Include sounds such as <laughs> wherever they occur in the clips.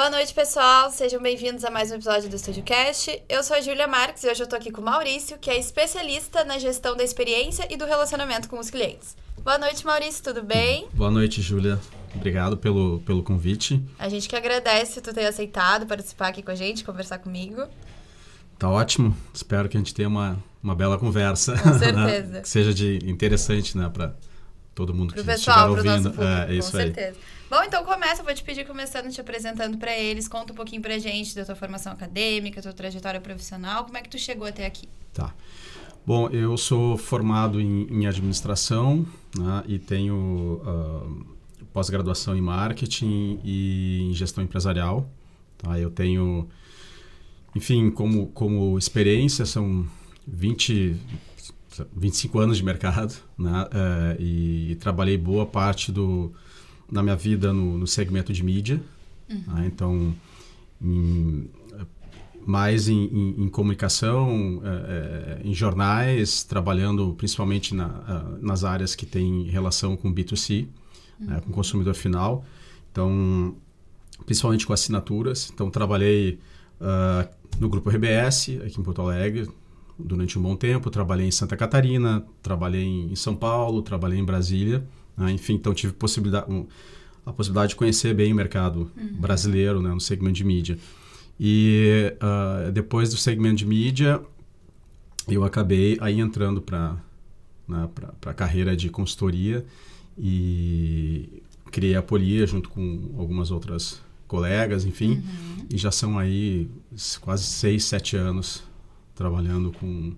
Boa noite, pessoal. Sejam bem-vindos a mais um episódio do Estúdio Cast. Eu sou a Julia Marques e hoje eu tô aqui com o Maurício, que é especialista na gestão da experiência e do relacionamento com os clientes. Boa noite, Maurício, tudo bem? Boa noite, Júlia. Obrigado pelo, pelo convite. A gente que agradece tu ter aceitado participar aqui com a gente, conversar comigo. Tá ótimo. Espero que a gente tenha uma, uma bela conversa. Com certeza. <laughs> Que seja de interessante, né, para todo mundo pro que pessoal, estiver ouvindo. Pro nosso público, é, é isso com aí. certeza. Bom, então começa, eu vou te pedir começando te apresentando para eles, conta um pouquinho pra gente da tua formação acadêmica, tua trajetória profissional, como é que tu chegou até aqui? Tá. Bom, eu sou formado em, em administração né, e tenho uh, pós-graduação em marketing e em gestão empresarial. Tá? Eu tenho, enfim, como, como experiência, são 20, 25 anos de mercado né, uh, e trabalhei boa parte do, na minha vida no, no segmento de mídia, uhum. né? então em, mais em, em, em comunicação, é, é em jornais, trabalhando principalmente na, nas áreas que têm relação com B2C, uhum. né? com o consumidor final. Então, principalmente com assinaturas. Então, trabalhei uh, no grupo RBS, aqui em Porto Alegre, durante um bom tempo. Trabalhei em Santa Catarina, trabalhei em São Paulo, trabalhei em Brasília. Né? Enfim, então tive possibilidade, a possibilidade de conhecer bem o mercado uhum. brasileiro né? no segmento de mídia. E uh, depois do segmento de mídia, eu acabei aí entrando para né, a carreira de consultoria e criei a Polia junto com algumas outras colegas, enfim. Uhum. E já são aí quase seis, sete anos trabalhando com,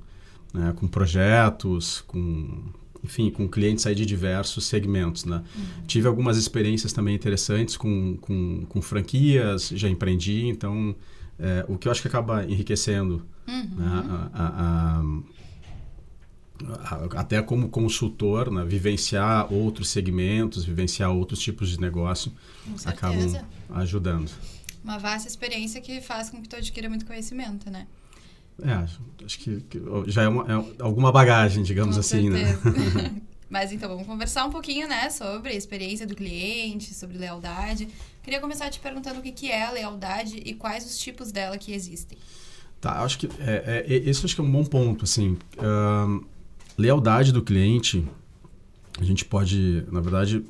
né, com projetos, com enfim, com clientes aí de diversos segmentos, né? Uhum. Tive algumas experiências também interessantes com, com, com franquias, já empreendi, então é, o que eu acho que acaba enriquecendo uhum. né? a, a, a, até como consultor, né? vivenciar outros segmentos, vivenciar outros tipos de negócio, acabam ajudando. Uma vasta experiência que faz com que tu adquira muito conhecimento, né? É, acho que, que já é, uma, é, alguma bagagem, digamos Com assim, né? certeza. né? <laughs> Mas então vamos conversar um pouquinho, né, sobre a experiência do cliente, sobre lealdade. Queria começar te perguntando o que, que é a lealdade e quais os tipos dela que existem. Tá, acho que é, é, é esse acho que é um bom ponto, assim. Uh, lealdade do cliente, a gente pode, na verdade,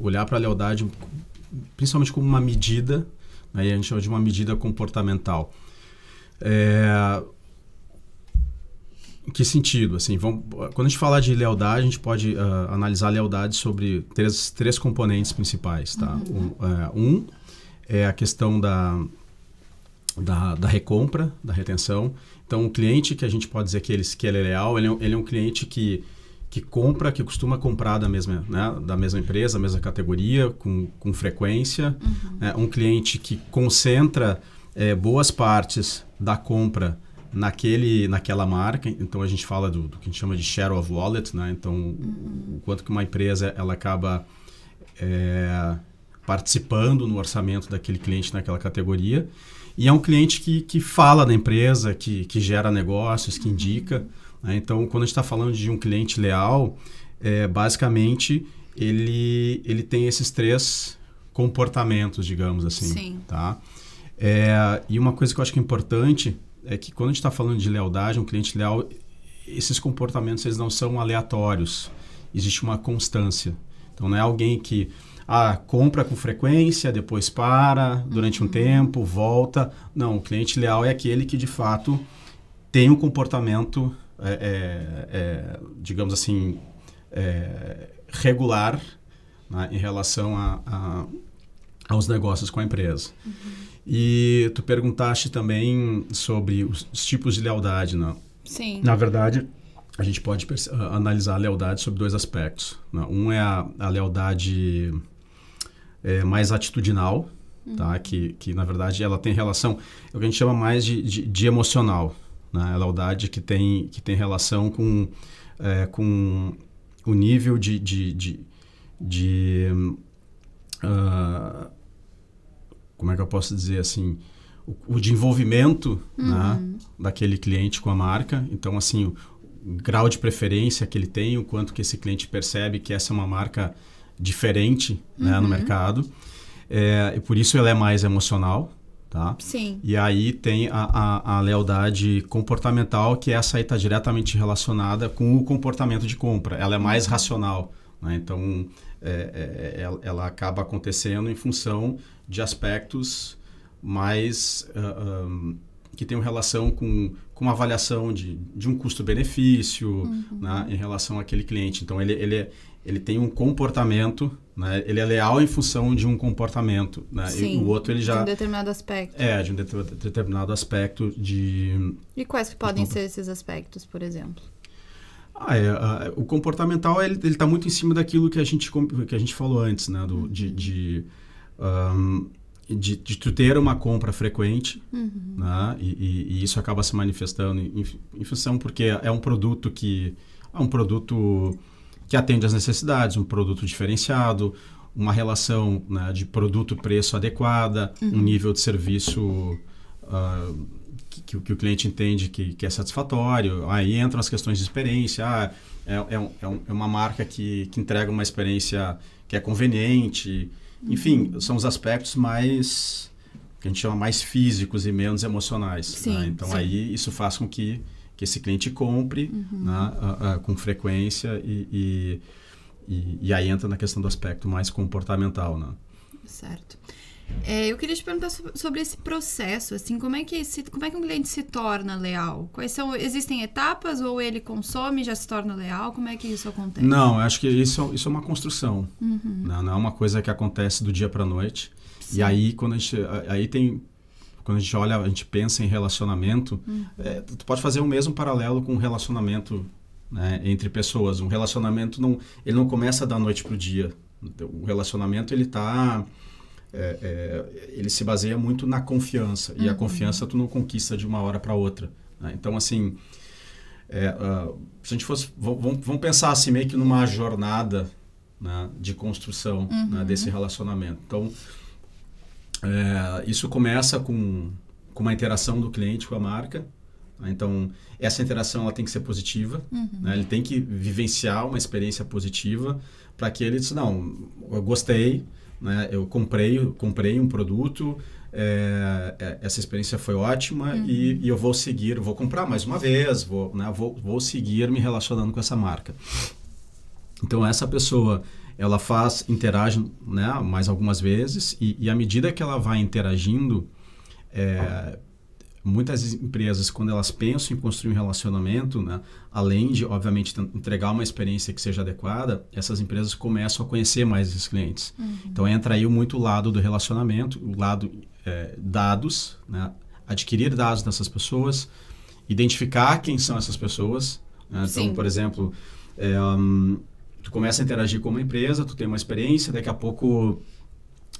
olhar para a lealdade principalmente como uma medida, né, a gente chama de uma medida comportamental. É... Em que sentido? Assim, vamos... Quando a gente falar de lealdade, a gente pode uh, analisar a lealdade sobre três, três componentes principais. Tá? Uhum. Um, é, um, é a questão da, da, da, recompra, da retenção. Então, o cliente que a gente pode dizer que ele, que ele é leal, ele é, ele é um cliente que que compra, que costuma comprar da mesma, né, da mesma empresa, da mesma categoria, com, com frequência. Uhum. É, um cliente que concentra é, boas partes da compra naquele, naquela marca. Então a gente fala do, do, que a gente chama de share of wallet, né? Então o, o quanto que uma empresa ela acaba é, participando no orçamento daquele cliente naquela categoria. E é um cliente que, que fala da empresa, que, que gera negócios, que indica. Né? Então, quando a gente está falando de um cliente leal, é, basicamente ele, ele tem esses três comportamentos, digamos assim. Sim. Tá? É, e uma coisa que eu acho que é importante é que quando a gente está falando de lealdade, um cliente leal, esses comportamentos eles não são aleatórios. Existe uma constância. Então não é alguém que ah, compra com frequência, depois para durante uhum. um tempo, volta. Não, o cliente leal é aquele que de fato tem um comportamento, é, é, é digamos assim, é, regular né, em relação a, a, aos negócios com a empresa. Uhum. E tu perguntaste também sobre os, tipos de lealdade, não? Né? Sim. Na verdade, a gente pode ah, analisar a lealdade sobre dois aspectos. Né? Um é a, a lealdade é, mais atitudinal, tá? uhum. tá? que, que na verdade ela tem relação, é o que a gente chama mais de, de, de emocional. Né? A lealdade que tem, que tem relação com, é, com o nível de, de, de, de uh, como é que eu posso dizer assim, o, o de envolvimento né, uhum. né, daquele cliente com a marca. Então, assim, o, o, grau de preferência que ele tem, o quanto que esse cliente percebe que essa é uma marca diferente né, uhum. no mercado. É, e por isso ela é mais emocional, tá? Sim. E aí tem a, a, a lealdade comportamental, que é essa aí está diretamente relacionada com o comportamento de compra. Ela é mais uhum. racional. Né? Então, é, é, é ela acaba acontecendo em função de aspectos mais uh, ah, um, ah, que tenham relação com, com avaliação de, de um custo-benefício uhum. né? em relação àquele cliente. Então, ele, ele, ele tem um comportamento, né? ele é leal em função de um comportamento. Né? Sim, e o outro ele já. De um determinado aspecto. É, de um de determinado aspecto de. E quais que podem ser esses aspectos, por exemplo? Ah, é, a, o comportamental ele está muito em cima daquilo que a gente, que a gente falou antes, né? Do, de, de, um, de, de tu ter uma compra frequente, uhum. né? E, e, e, isso acaba se manifestando em, em função porque é um produto que é um produto que atende às necessidades, um produto diferenciado, uma relação né, de produto-preço adequada, uhum. um nível de serviço uh, que, que, o cliente entende que, que, é satisfatório. Aí entram as questões de experiência. Ah, é, é, um, é, é uma marca que, que entrega uma experiência que é conveniente. Uhum. Enfim, são os aspectos mais que a gente chama mais físicos e menos emocionais. Né? Sim, né? Então sim. aí isso faz com que, que esse cliente compre uhum. né? com frequência e e, e, e aí entra na questão do aspecto mais comportamental, né? Certo. É, eu queria te perguntar sobre esse processo, assim, como é que esse, como é que um cliente se torna leal? Quais são existem etapas ou ele consome e já se torna leal? Como é que isso acontece? Não, acho que isso, isso é uma construção, uhum. não, não, é uma coisa que acontece do dia para noite. Sim. E aí quando a gente, aí tem quando a gente olha, a gente pensa em relacionamento, uhum. é, tu pode fazer o mesmo paralelo com um relacionamento né, entre pessoas. Um relacionamento não, ele não começa da noite para o dia. O relacionamento ele está é, é, ele se baseia muito na confiança. Uhum. E a uhum. confiança tu não conquista de uma hora para outra. Né? Então, assim, é, uh, se a gente fosse... Vamos, vamos pensar assim meio que numa jornada né, de construção né, uhum. né, desse relacionamento. Então, é, isso começa com, com uma interação do cliente com a marca, né? então, essa interação ela tem que ser positiva, uhum. né? ele tem que vivenciar uma experiência positiva para que ele diz, não, eu gostei, né? Eu comprei, comprei um produto, é, essa experiência foi ótima uhum. e, e, eu vou seguir, vou comprar mais uma vez, vou, né, vou, vou seguir me relacionando com essa marca. Então, essa pessoa, ela faz, interage né, mais algumas vezes e, e à medida que ela vai interagindo, é, muitas empresas, quando elas pensam em construir um relacionamento, né, além de, obviamente, entregar uma experiência que seja adequada, essas empresas começam a conhecer mais esses clientes. Uhum. Então, entra aí muito o lado do relacionamento, o lado é, dados, né, adquirir dados dessas pessoas, identificar quem são essas pessoas. Né? Então, por exemplo, é, um, tu começa a interagir com uma empresa, tu tem uma experiência, daqui a pouco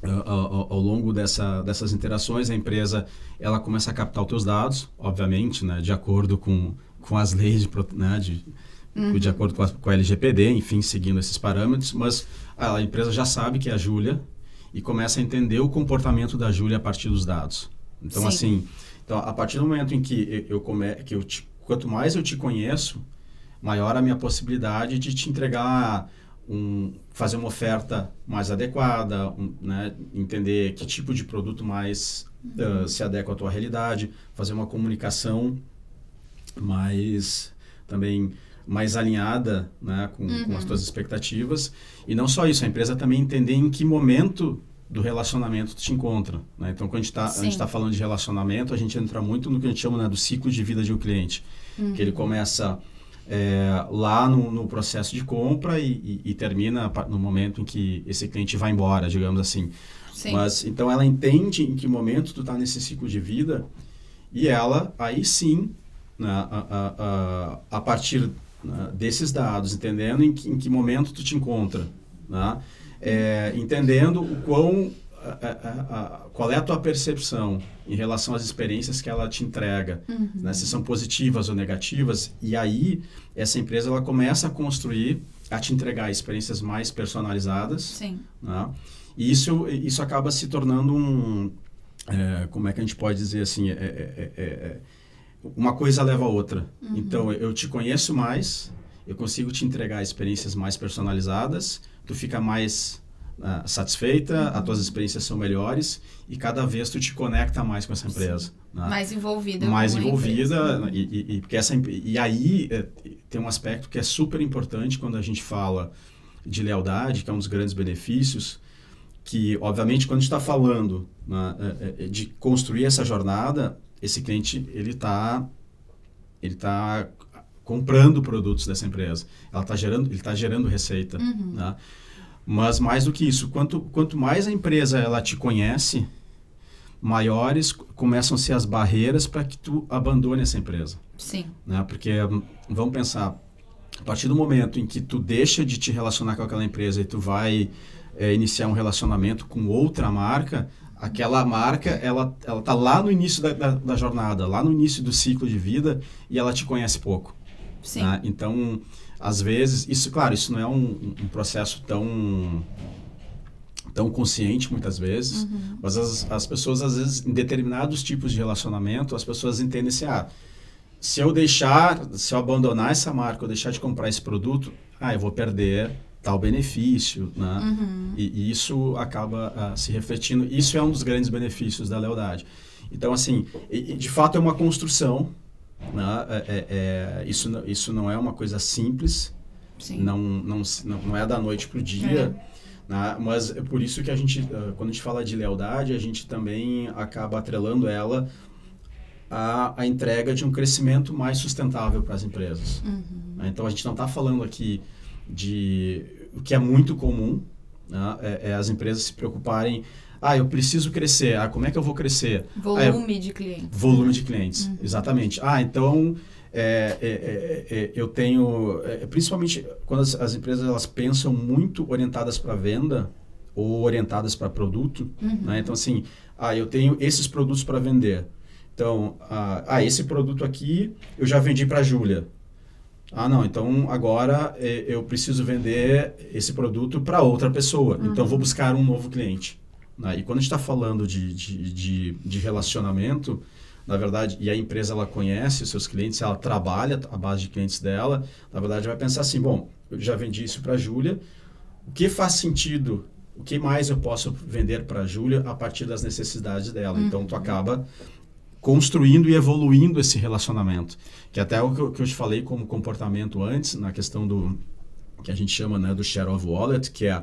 ao, ah, ah, ah, ao, longo dessa, dessas interações, a empresa ela começa a captar os teus dados, obviamente, né, de acordo com, com as leis, de, né, de, uhum. de acordo com a, com a LGPD, enfim, seguindo esses parâmetros, mas a empresa já sabe que é a Júlia e começa a entender o comportamento da Júlia a partir dos dados. Então, Sim. assim, então, a partir do momento em que eu, come, que eu te, quanto mais eu te conheço, maior a minha possibilidade de te entregar um, fazer uma oferta mais adequada, um, né, entender que tipo de produto mais uh, se adequa à tua realidade, fazer uma comunicação mais também mais alinhada né, com, uhum. com as uhum. tuas expectativas. E não só isso, a empresa também entender em que momento do relacionamento te encontra. Né? Então, quando a gente está tá falando de relacionamento, a gente entra muito no que a gente chama né, do ciclo de vida de um cliente, uhum. que ele uhum. começa é, lá no, no, processo de compra e, e, e, termina no momento em que esse cliente vai embora, digamos assim. Sim. Mas então ela entende em que momento tu está nesse ciclo de vida e ela aí sim, né, a, a, a, partir né, desses dados, entendendo em que, em que, momento tu te encontra, né? É, entendendo o quão a, qual é a tua percepção em relação às experiências que ela te entrega, uhum. né? se são positivas ou negativas, e aí essa empresa ela começa a construir, a te entregar experiências mais personalizadas. Sim. Né? E isso, isso acaba se tornando um. É, como é que a gente pode dizer assim? É, é, é, é, é uma coisa leva a outra. Uhum. Então, eu te conheço mais, eu consigo te entregar experiências mais personalizadas, tu fica mais uh, satisfeita, as tuas experiências são melhores e cada vez tu te conecta mais com essa empresa. Né? Mais envolvida. Mais envolvida. E, e, porque essa, e aí eh, tem um aspecto que é super importante quando a gente fala de lealdade, que é um dos grandes benefícios, que, obviamente, quando a gente está falando né, eh, eh, de construir essa jornada, esse cliente ele está ele tá comprando produtos dessa empresa, ela tá gerando, ele está gerando receita. Uhum. Né? Mas mais do que isso, quanto, quanto mais a empresa ela te conhece, maiores começam a ser as barreiras para que tu abandone essa empresa. Sim. Né? Porque, vamos pensar, a partir do momento em que tu deixa de te relacionar com aquela empresa e tu vai é, iniciar um relacionamento com outra marca, aquela marca ela ela tá lá no início da, da, da jornada, lá no início do ciclo de vida e ela te conhece pouco. Sim. Né? Então às vezes, isso, claro, isso não é um, um processo tão tão consciente muitas vezes, uhum. mas as, as pessoas às vezes em determinados tipos de relacionamento as pessoas entendem se assim, ah, se eu deixar, se eu abandonar essa marca, eu deixar de comprar esse produto, ah, eu vou perder tal benefício, né? Uhum. E, e, isso acaba uh, se refletindo. Isso é um dos grandes benefícios da lealdade. Então, assim, e de fato é uma construção né? É, é, é isso, isso não é uma coisa simples, Sim. não, não, não é da noite para o dia. É. Né? Mas é por isso que a gente, ah, quando a gente fala de lealdade, a gente também acaba atrelando ela à entrega de um crescimento mais sustentável para as empresas. Uhum. Né? Então a gente não está falando aqui de o que é muito comum, né? é, é as empresas se preocuparem ah, eu preciso crescer. Ah, como é que eu vou crescer? Ah, Volume ah, de clientes. Volume de clientes, uhum. exatamente. Ah, então é, é, é, é eu tenho, é, principalmente quando as, as, empresas elas pensam muito orientadas para venda ou orientadas para produto, uhum. né? então assim, ah, eu tenho esses produtos para vender. Então, ah, ah, esse produto aqui eu já vendi para a Júlia. Ah, não, então agora é, eu preciso vender esse produto para outra pessoa. Uhum. Então, vou buscar um novo cliente. Né? E quando a gente está falando de, de, de, de, relacionamento, na verdade, e a empresa ela conhece os seus clientes, ela trabalha a base de clientes dela, na verdade vai pensar assim, bom, eu já vendi isso para a Júlia, o que faz sentido o que mais eu posso vender para a Júlia a partir das necessidades dela. Uhum. Então, tu uhum. acaba construindo e evoluindo esse relacionamento. Que é até o que eu, que eu te falei como comportamento antes, na questão do que a gente chama né, do share of wallet, que é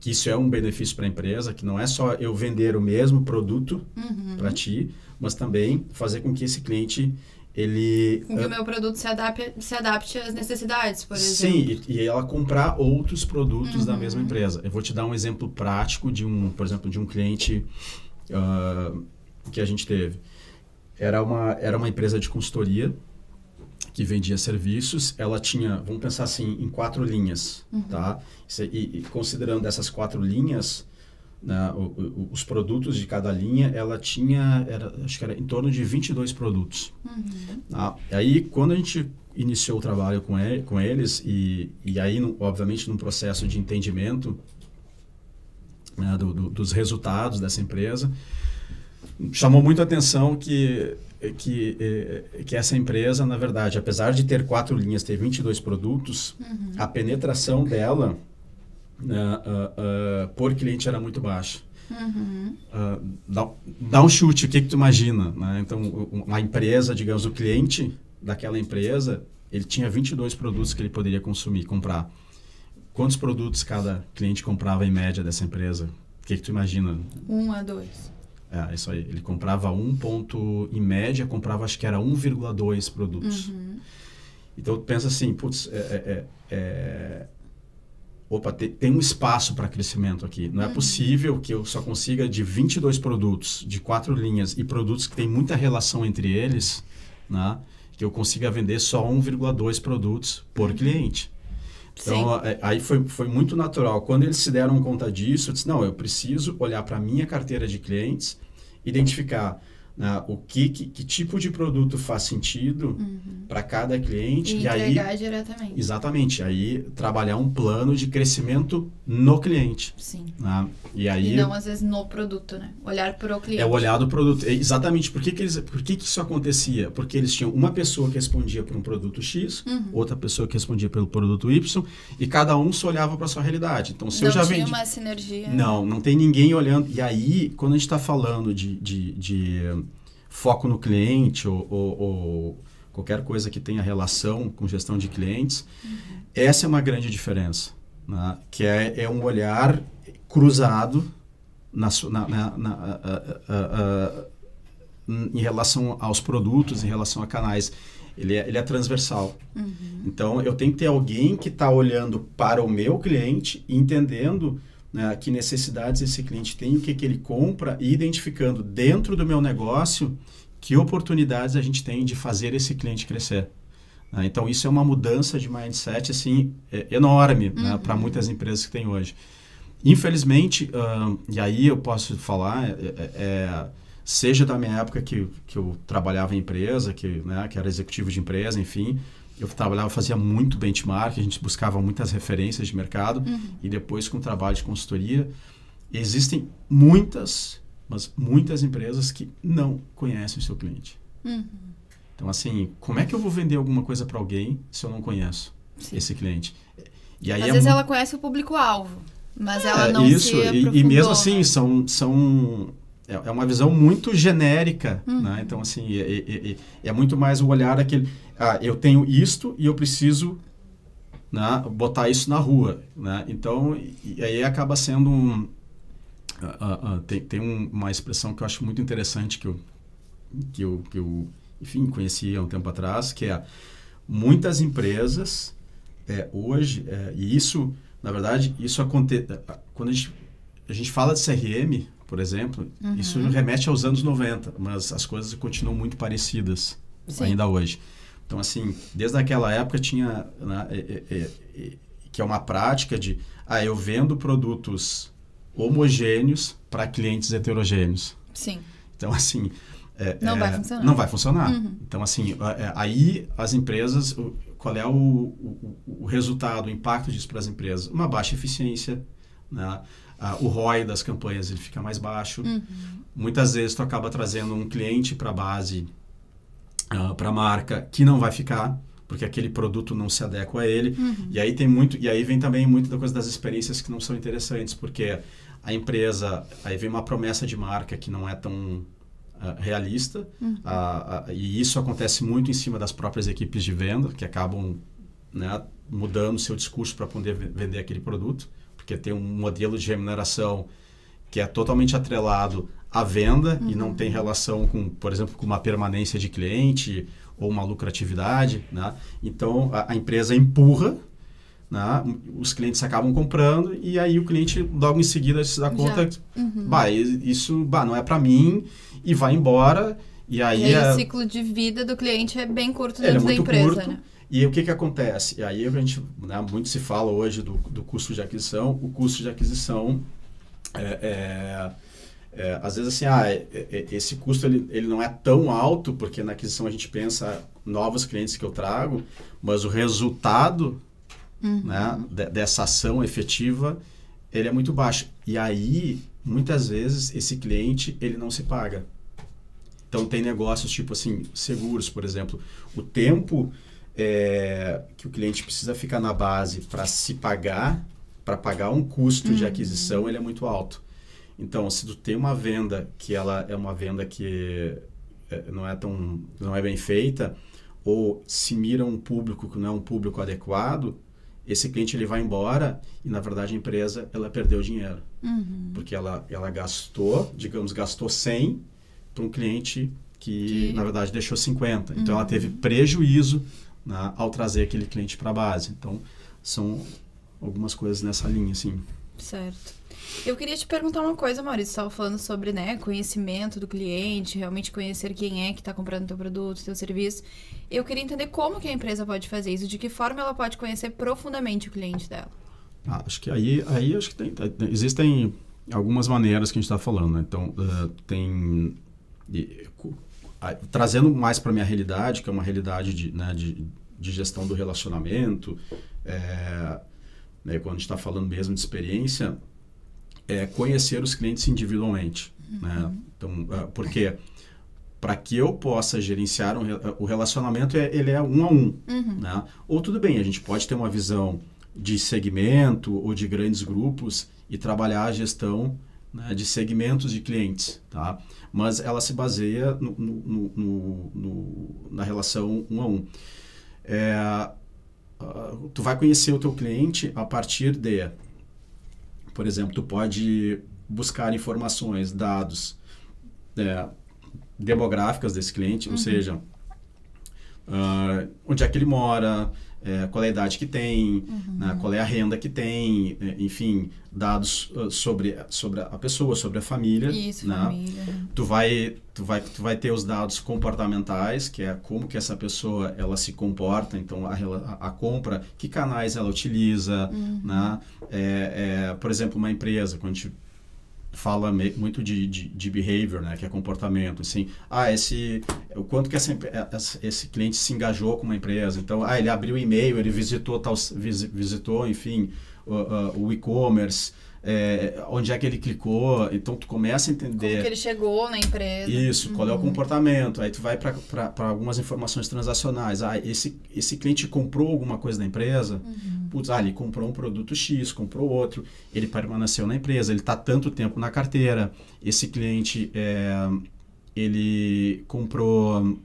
que isso é um benefício para a empresa, que não é só eu vender o mesmo produto uhum. para ti, mas também fazer com que esse cliente ele com que uh, o meu produto se adapte, se adapte às necessidades, por exemplo. Sim, e, e ela comprar outros produtos uhum. da mesma empresa. Eu vou te dar um exemplo prático de um, por exemplo, de um cliente uh, que a gente teve. Era uma era uma empresa de consultoria que vendia serviços, ela tinha, vamos pensar assim, em quatro linhas, uhum. tá? E, e, considerando essas quatro linhas, né, o, o, os produtos de cada linha, ela tinha, era, acho que era em torno de 22 produtos. Uhum. Tá? Aí, quando a gente iniciou o trabalho com, ele, com eles, e, e aí, no, obviamente, num processo de entendimento né, do, do, dos resultados dessa empresa, chamou muito a atenção que é que, é, é que essa empresa, na verdade, apesar de ter quatro linhas, ter 22 produtos, uhum. a penetração dela uh, uh, por cliente era muito baixa. Uhum. Uh, dá, dá, um chute, o que, que tu imagina? Né? Então, uma empresa, digamos, o cliente daquela empresa, ele tinha 22 produtos que ele poderia consumir, comprar. Quantos produtos cada cliente comprava em média dessa empresa? O que, que tu imagina? Um a dois. É, isso aí. Ele comprava um ponto, em média, comprava acho que era 1,2 produtos. Uhum. Então, pensa assim, putz, é, é, é, é opa, tem, tem, um espaço para crescimento aqui. Não é uhum. possível que eu só consiga de 22 produtos, de quatro linhas, e produtos que têm muita relação entre eles, né, que eu consiga vender só 1,2 produtos por uhum. cliente. Então, Sim. É, aí foi, foi muito natural. Quando eles se deram conta disso, eu disse, não, eu preciso olhar para a minha carteira de clientes, identificar né, o que, que, que, tipo de produto faz sentido uhum. para cada cliente. E, e aí, diretamente. Exatamente. Aí trabalhar um plano de crescimento no cliente. Sim. Né? E, aí, e não, às vezes, no produto, né? Olhar para o cliente. É o olhar do produto. É, exatamente. Por, que, que, eles, por que, que isso acontecia? Porque eles tinham uma pessoa que respondia por um produto X, uhum. outra pessoa que respondia pelo produto Y, e cada um só olhava para a sua realidade. Então, se não eu já vendi... Não tinha uma sinergia. Não, não tem ninguém olhando. E aí, quando a gente está falando de, de, de foco no cliente ou, ou, ou qualquer coisa que tenha relação com gestão de clientes. Uhum. Essa é uma grande diferença, né? que é, é, um olhar cruzado na, na, na, na uh, uh, uh, em relação aos produtos, em relação a canais. Ele é, ele é transversal. Uhum. Então, eu tenho que ter alguém que está olhando para o meu cliente entendendo né, que necessidades esse cliente tem, o que, que ele compra, e identificando dentro do meu negócio que oportunidades a gente tem de fazer esse cliente crescer. Né? Então, isso é uma mudança de mindset assim, é enorme né, uhum. né, para muitas empresas que tem hoje. Infelizmente, uh, e aí eu posso falar, é, é, é, seja da minha época que, que eu trabalhava em empresa, que, né, que era executivo de empresa, enfim, eu trabalhava, fazia muito benchmark, a gente buscava muitas referências de mercado uhum. e depois com o trabalho de consultoria, existem muitas, mas muitas empresas que não conhecem o seu cliente. Uhum. Então, assim, como é que eu vou vender alguma coisa para alguém se eu não conheço Sim. esse cliente? E aí Às é vezes ela conhece o público-alvo, mas é, ela não isso, se aprofundou. E, e mesmo assim, né? são, são é, é uma visão muito genérica, né? uhum. né? Então, assim, é, é, é, é, muito mais o olhar daquele ah, eu tenho isto e eu preciso né, botar isso na rua. Né? Então, e aí acaba sendo um. Uh, uh, tem, tem um, uma expressão que eu acho muito interessante que eu, que eu, que eu enfim, conheci há um tempo atrás, que é muitas empresas é, hoje, é, e isso, na verdade, isso acontece. É, quando a gente, a gente fala de CRM, por exemplo, uhum. isso remete aos anos 90, mas as coisas continuam muito parecidas Sim. ainda hoje. Então, assim, desde aquela época tinha. Né, é, é, é, que é uma prática de. Ah, eu vendo produtos homogêneos para clientes heterogêneos. Sim. Então, assim. não vai funcionar. Não vai funcionar. Uhum. Então, assim, aí as empresas. Qual é o, o, o resultado, o impacto disso para as empresas? Uma baixa eficiência, né? Ah, o ROI das campanhas ele fica mais baixo. Uhum. Muitas vezes tu acaba trazendo um cliente para a base uh, ah, para a marca que não vai ficar porque aquele produto não se adequa a ele. Uhum. E aí tem muito, e aí vem também muito da coisa das experiências que não são interessantes, porque a empresa, aí vem uma promessa de marca que não é tão uh, realista, uhum. uh, uh, e isso acontece muito em cima das próprias equipes de venda, que acabam né, mudando seu discurso para poder vender aquele produto, porque tem um modelo de remuneração que é totalmente atrelado à venda uhum. e não tem relação com, por exemplo, com uma permanência de cliente ou uma lucratividade. Né? Então, a, a empresa empurra né? os clientes acabam comprando e aí o cliente logo em seguida se dá conta, uhum. bah, isso bah, não é para mim e vai embora. E aí, e aí é... o ciclo de vida do cliente é bem curto é dentro é da empresa. Curto, né? E o que, que acontece? E aí a gente, né, muito se fala hoje do, do custo de aquisição. O custo de aquisição é, é, é, às vezes assim, ah, é, é, esse custo ele, ele não é tão alto, porque na aquisição a gente pensa novos clientes que eu trago, mas o resultado uhum. né, de, dessa ação efetiva, ele é muito baixo. E aí, muitas vezes, esse cliente, ele não se paga. Então, tem negócios tipo assim, seguros, por exemplo. O tempo é, que o cliente precisa ficar na base para se pagar para pagar um custo uhum. de aquisição, ele é muito alto. Então, se tu tem uma venda que ela é uma venda que é, não é tão não é bem feita ou se mira um público que não é um público adequado, esse cliente ele vai embora e na verdade a empresa ela perdeu dinheiro uhum. porque ela ela gastou digamos gastou 100 para um cliente que, na verdade deixou 50 então uhum. ela teve prejuízo né, ao trazer aquele cliente para a base então são algumas coisas nessa linha, assim. Certo. Eu queria te perguntar uma coisa, Maurício. Você estava falando sobre né, conhecimento do cliente, realmente conhecer quem é que está comprando teu produto, teu serviço. Eu queria entender como que a empresa pode fazer isso, de que forma ela pode conhecer profundamente o cliente dela. Ah, acho que aí, aí acho que tem, existem algumas maneiras que a gente está falando. Né? Então, uh, tem... E, a, trazendo mais para a minha realidade, que é uma realidade de, né, de, de gestão do relacionamento, é, né, quando a gente está falando mesmo de experiência, é conhecer os clientes individualmente. Né? Uhum. Né? Então, ah, porque para que eu possa gerenciar um, o relacionamento, é, ele é um a um. Uhum. Né? Ou tudo bem, a gente pode ter uma visão de segmento ou de grandes grupos e trabalhar a gestão né, de segmentos de clientes, tá? mas ela se baseia no, no, no, na relação um a um. É, ah, tu vai conhecer o teu cliente a partir de, por exemplo, tu pode buscar informações, dados é, demográficas desse cliente, uhum. ou seja, uh, onde é que ele mora, é, qual é a idade que tem, uhum. né, qual é a renda que tem, é, enfim, dados ah, sobre, sobre a pessoa, sobre a família. Isso, né? família. Tu vai, tu, vai, tu vai ter os dados comportamentais, que é como que essa pessoa ela se comporta, então a, a, a compra, que canais ela utiliza, uhum. né? É, é, por exemplo, uma empresa, quando a gente fala muito de, de, de, behavior, né, que é comportamento, assim, ah, esse, o quanto que essa, é, esse cliente se engajou com uma empresa, então, ah, ele abriu e-mail, ele visitou, tal, visitou enfim, o, o, e-commerce, é, onde é que ele clicou, então tu começa a entender... Como que ele chegou na empresa. Isso, uhum. qual é o uhum. comportamento, aí tu vai para algumas informações transacionais, ah, esse, esse cliente comprou alguma coisa da empresa, uhum putz, ah, ele comprou um produto X, comprou outro, ele permaneceu na empresa, ele está tanto tempo na carteira, esse cliente, é, ele comprou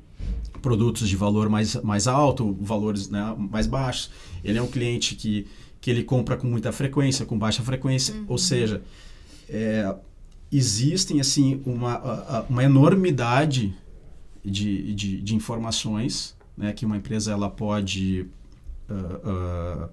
produtos de valor mais, mais alto, valores né, mais baixos, ele é um cliente que, que ele compra com muita frequência, com baixa frequência, uhum. ou seja, é, existem assim uma, uma enormidade de, de, de informações né, que uma empresa ela pode uh, uh,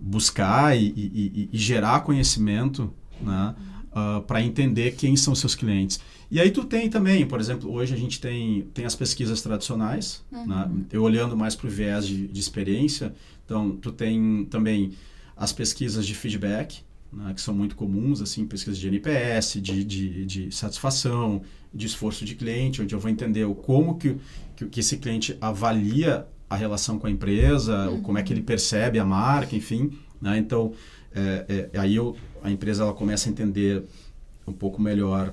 buscar e, e, e gerar conhecimento né, uh, ah, para entender quem são seus clientes. E aí tu tem também, por exemplo, hoje a gente tem, tem as pesquisas tradicionais, uhum. né? eu olhando mais para o viés de, de, experiência, então tu tem também as pesquisas de feedback, né? que são muito comuns, assim, pesquisas de NPS, de, de, de, satisfação, de esforço de cliente, onde eu vou entender o como que, que, que esse cliente avalia a relação com a empresa, uhum. como é que ele uhum. percebe a marca, enfim. Né? Então, é, é, é, aí eu, a empresa ela começa a entender um pouco melhor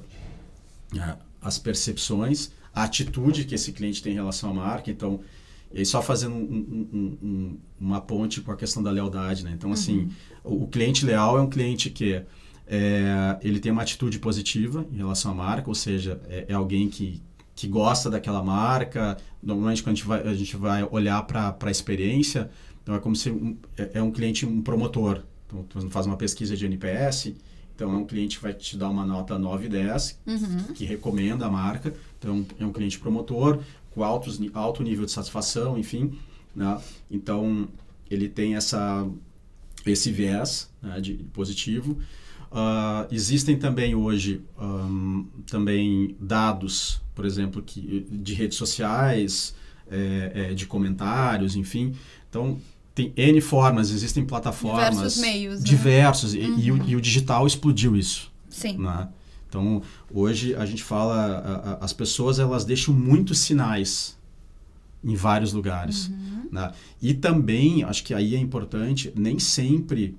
é, as percepções, a atitude que esse cliente tem em relação à marca. Então, e só fazendo um, um, um, uma ponte com a questão da lealdade. Né? Então, assim, uhum. assim, o, o, cliente leal é um cliente que é, ele tem uma atitude positiva em relação à marca, ou seja, é, é alguém que, que gosta daquela marca. Normalmente, quando a gente vai, a gente vai olhar para a experiência, então é como se um, é, é um cliente, um promotor. Então, tu faz uma pesquisa de NPS, então é um cliente que vai te dar uma nota 9 e 10, uhum. que recomenda a marca. Então, é um cliente promotor, com altos, alto nível de satisfação, enfim. Né? Então, ele tem essa, esse viés né, de, de positivo. Uh, existem também hoje um, também dados, por exemplo, que, de redes sociais, é, é, de comentários, enfim. Então, tem N formas, existem plataformas. Diversos meios. Né? Diversos, né? e, uhum. e, o, uhum. e, o, digital explodiu isso. Sim. Né? Então, hoje a gente fala, a, a, as pessoas elas deixam muitos sinais em vários lugares. Uhum. Né? E também, acho que aí é importante, nem sempre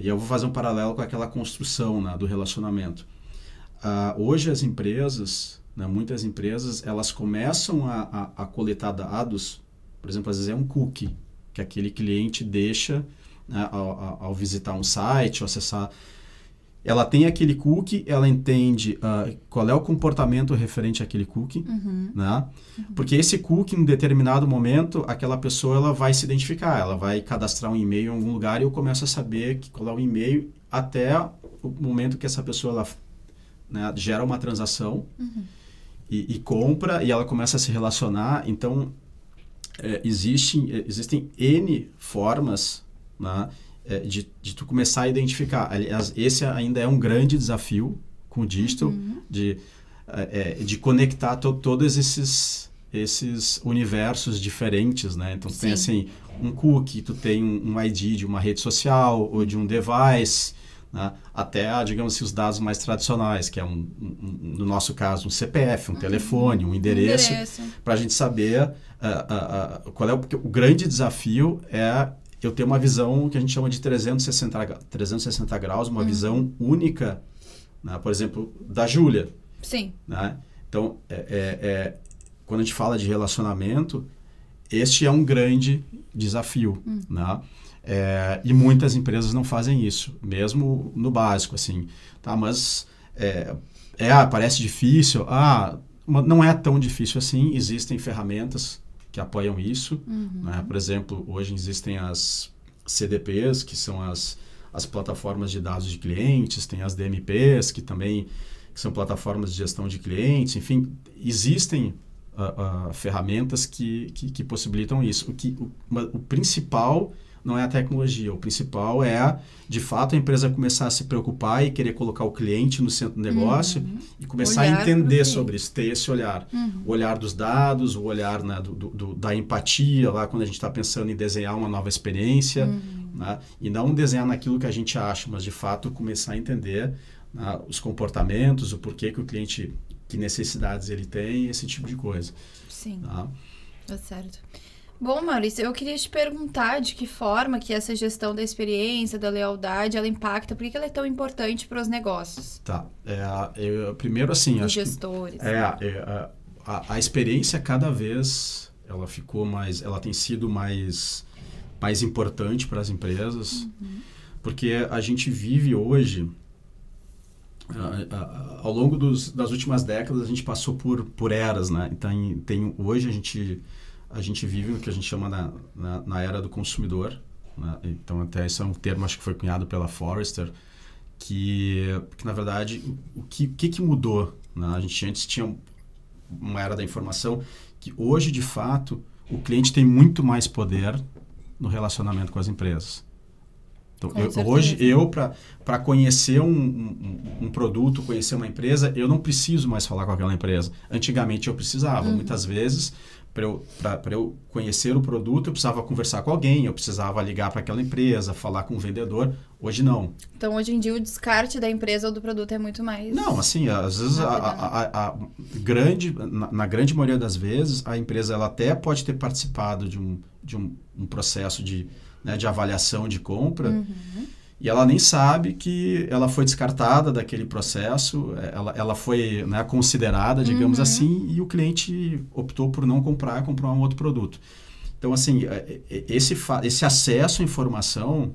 e eu vou fazer um paralelo com aquela construção né, do relacionamento. Ah, hoje as empresas, né, muitas empresas, elas começam a, a, a coletar dados, por exemplo, às vezes é um cookie que aquele cliente deixa né, ao, ao, visitar um site, ao acessar ela tem aquele cookie, ela entende uh, qual é o comportamento referente àquele cookie, uhum. né? Uhum. Porque esse cookie, em determinado momento, aquela pessoa ela vai se identificar, ela vai cadastrar um e-mail em algum lugar e eu começo a saber que, qual é o e-mail até o momento que essa pessoa ela, né, gera uma transação uhum. e, e, compra e ela começa a se relacionar. Então, é, existem, existem N formas, né? É, de, de tu começar a identificar. Aliás, esse ainda é um grande desafio com o digital, uhum. de, é, é de conectar to, todos esses, esses universos diferentes, né? Então, tu tem assim, um cookie, tu tem um, um ID de uma rede social ou de um device, né? até, digamos assim, os dados mais tradicionais, que é, um, um, no nosso caso, um CPF, um uhum. telefone, um endereço, endereço. para a gente saber uh, uh, uh, qual é o, o grande desafio é eu tenho uma visão que a gente chama de 360, 360 graus, uma uhum. visão única, né? por exemplo, da Júlia. Sim. Né? Então, é, é, é, quando a gente fala de relacionamento, este é um grande desafio, uhum. né? É, e muitas empresas não fazem isso, mesmo no básico, assim. Tá, mas é, é, ah, parece difícil. Ah, não é tão difícil assim. Existem ferramentas que apoiam isso. Uhum. Né? Por exemplo, hoje existem as CDPs, que são as, as plataformas de dados de clientes, tem as DMPs, que também que são plataformas de gestão de clientes, enfim, existem uh, uh, ferramentas que, que, que, possibilitam isso. O, que, o, o principal não é a tecnologia. O principal é, de fato, a empresa começar a se preocupar e querer colocar o cliente no centro do negócio uhum. e começar olhar a entender sobre isso, ter esse olhar. Uhum. O olhar dos dados, o olhar né, do, do, da empatia, lá quando a gente está pensando em desenhar uma nova experiência. Uhum. Né, e não desenhar naquilo que a gente acha, mas, de fato, começar a entender né, os comportamentos, o porquê que o cliente, que necessidades ele tem, esse tipo de coisa. Sim. Tá, tá certo. Bom, Maurício, eu queria te perguntar de que forma que essa gestão da experiência, da lealdade, ela impacta, por que ela é tão importante para os negócios? Tá, é, eu, primeiro assim... Os gestores. Que, é, é a, a, experiência cada vez, ela ficou mais, ela tem sido mais, mais importante para as empresas, uhum. porque a gente vive hoje, ao longo dos, das últimas décadas, a gente passou por, por eras, né? Então, tem, hoje a gente a gente vive o que a gente chama na, na, na era do consumidor. Né? Então, até isso é um termo, acho que foi cunhado pela Forrester, que, que na verdade, o que, que, que mudou? Né? A gente antes tinha uma era da informação que hoje, de fato, o cliente tem muito mais poder no relacionamento com as empresas. Então, eu, hoje, eu, para conhecer um, um, um, produto, conhecer uma empresa, eu não preciso mais falar com aquela empresa. Antigamente, eu precisava. Uhum. Muitas vezes, para eu, eu conhecer o produto, eu precisava conversar com alguém, eu precisava ligar para aquela empresa, falar com o vendedor. Hoje não. Então, hoje em dia, o descarte da empresa ou do produto é muito mais. Não, assim, às vezes, a, né? a, a, grande, na, na, grande maioria das vezes, a empresa ela até pode ter participado de um, de um, um processo de, né, de avaliação de compra. Uhum e ela nem sabe que ela foi descartada daquele processo, é, ela, ela foi né, considerada, digamos uhum. assim, e o cliente optou por não comprar, comprar um outro produto. Então, assim, é, é, esse, esse acesso à informação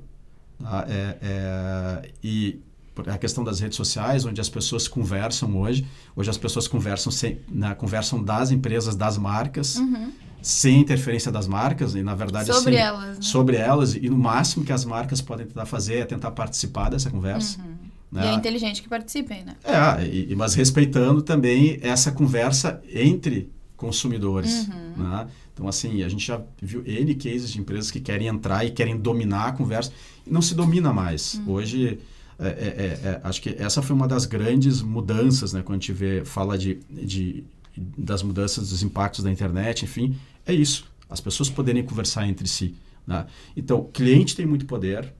tá, é, é, e a questão das redes sociais, onde as pessoas conversam hoje, hoje as pessoas conversam, sem, né, conversam das empresas, das marcas, uhum sem interferência das marcas e na verdade sobre elas né? sobre elas e no máximo que as marcas podem tentar fazer é tentar participar dessa conversa uhum. né? e é inteligente que participem né é e, mas respeitando também essa conversa entre consumidores uhum. né? então assim a gente já viu n cases de empresas que querem entrar e querem dominar a conversa e não se domina mais uhum. hoje é, é, é, é acho que essa foi uma das grandes mudanças né quando a gente vê fala de, de das mudanças, dos impactos da internet, enfim, é isso. As pessoas poderem conversar entre si. Né? Então, o cliente tem muito poder,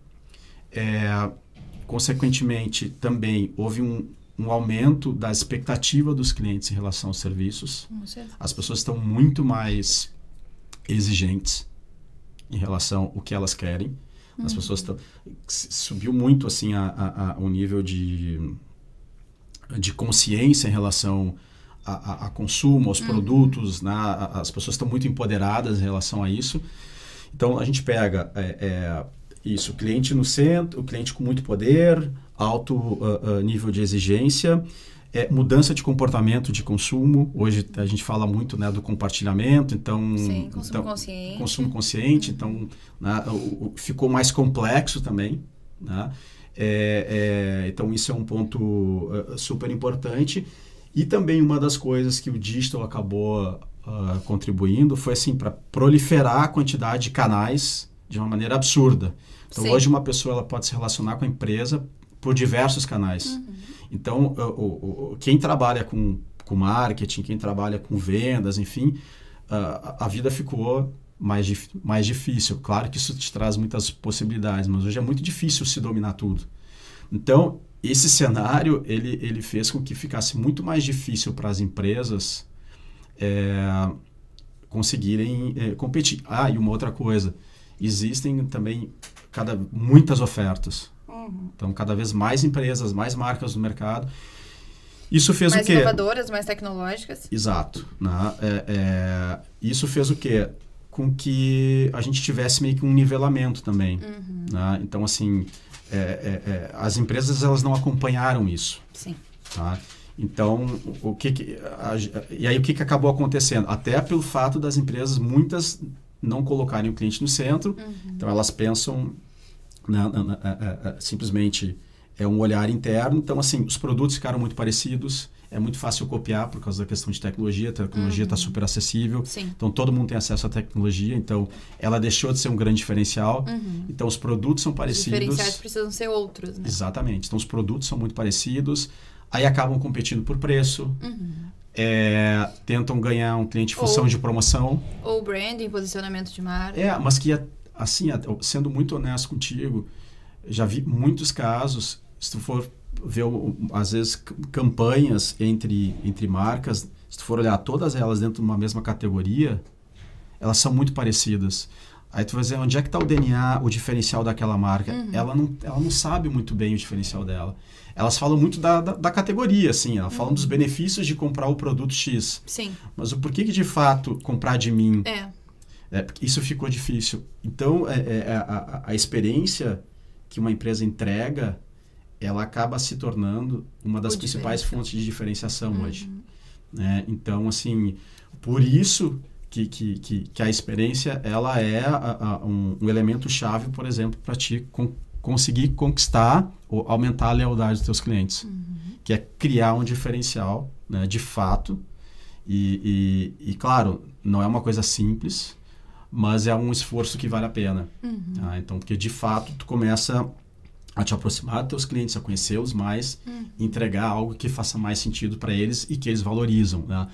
é, consequentemente, também houve um, um aumento da expectativa dos clientes em relação aos serviços. As pessoas estão muito mais exigentes em relação ao que elas querem. Uhum. As pessoas estão subiu muito assim a, a, a, o nível de de consciência em relação a, a consumo, aos uhum. produtos, né? as pessoas estão muito empoderadas em relação a isso. Então a gente pega é, é, isso, cliente no centro, o cliente com muito poder, alto uh, uh, nível de exigência, é, mudança de comportamento de consumo. Hoje a gente fala muito né, do compartilhamento, então. Sim, consumo então, consciente. Consumo consciente, uhum. então né, o, o, ficou mais complexo também. Né? É, é então, isso é um ponto uh, super importante. E também uma das coisas que o digital acabou uh, contribuindo foi assim para proliferar a quantidade de canais de uma maneira absurda. Então Sim. hoje uma pessoa ela pode se relacionar com a empresa por diversos canais. Uhum. Então o, o, o, quem trabalha com, com marketing, quem trabalha com vendas, enfim, uh, a vida ficou mais, dif mais difícil. Claro que isso te traz muitas possibilidades, mas hoje é muito difícil se dominar tudo. Então esse cenário ele, ele fez com que ficasse muito mais difícil para as empresas é, conseguirem é, competir. Ah, e uma outra coisa, existem também cada, muitas ofertas. Uhum. Então, cada vez mais empresas, mais marcas no mercado. Isso fez mais o quê? Mais inovadoras, mais tecnológicas. Exato. Né? É, é, isso fez o quê? Com que a gente tivesse meio que um nivelamento também. Uhum. Né? Então, assim, é, é, é, as empresas elas não acompanharam isso. Sim. Tá? Então, o, que, que a, e aí o que, que acabou acontecendo? Até pelo fato das empresas, muitas não colocarem o cliente no centro, uhum. então elas pensam na, na, na, é, é, simplesmente é um olhar interno. Então, assim, os produtos ficaram muito parecidos, é muito fácil copiar por causa da questão de tecnologia. A tecnologia está uhum. super acessível. Sim. Então, todo mundo tem acesso à tecnologia. Então, ela deixou de ser um grande diferencial. Uhum. Então, os produtos são parecidos. Os diferenciais precisam ser outros, né? Exatamente. Então, os produtos são muito parecidos. Aí, acabam competindo por preço. Uhum. É, tentam ganhar um cliente em função ou, de promoção. Ou branding, posicionamento de marca. É, mas que, assim, sendo muito honesto contigo, já vi muitos casos, se tu for vê, às vezes, campanhas entre, entre marcas, se tu for olhar todas elas dentro de uma mesma categoria, elas são muito parecidas. Aí tu vai dizer, onde é que está o DNA, o diferencial daquela marca? Uhum. Ela, não, ela não sabe muito bem o diferencial dela. Elas falam muito da, da, da categoria, assim. Elas uhum. falam dos uhum. benefícios de comprar o produto X. Sim. Mas o porquê que, de fato, comprar de mim? É. é isso ficou difícil. Então, é, é, é a, a experiência que uma empresa entrega ela acaba se tornando uma das o principais fontes de diferenciação uhum. hoje. Né? Então, assim, por isso que, que, que, que a experiência ela é a, a, um, um, elemento chave, por exemplo, para ti con conseguir conquistar ou aumentar a lealdade dos teus clientes, uhum. que é criar um diferencial né, de fato. E, e, e, claro, não é uma coisa simples, mas é um esforço que vale a pena. Uhum. Tá? Então, porque de fato tu começa a te aproximar dos teus clientes, a conhecê-los mais, hum. entregar algo que faça mais sentido para eles e que eles valorizam. Né?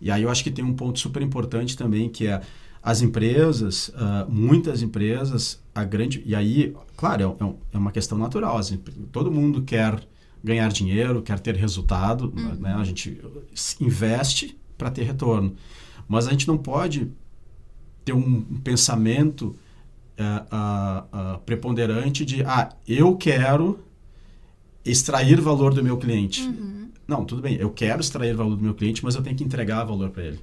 E aí eu acho que tem um ponto super importante também que é as empresas, uh, muitas empresas, a grande e aí, claro, é, é, é uma questão natural. todo mundo quer ganhar dinheiro, quer ter resultado, hum. né? A gente investe para ter retorno, mas a gente não pode ter um pensamento é, preponderante de, ah, eu quero extrair valor do meu cliente. Uhum. Não, tudo bem, eu quero extrair valor do meu cliente, mas eu tenho que entregar valor para ele.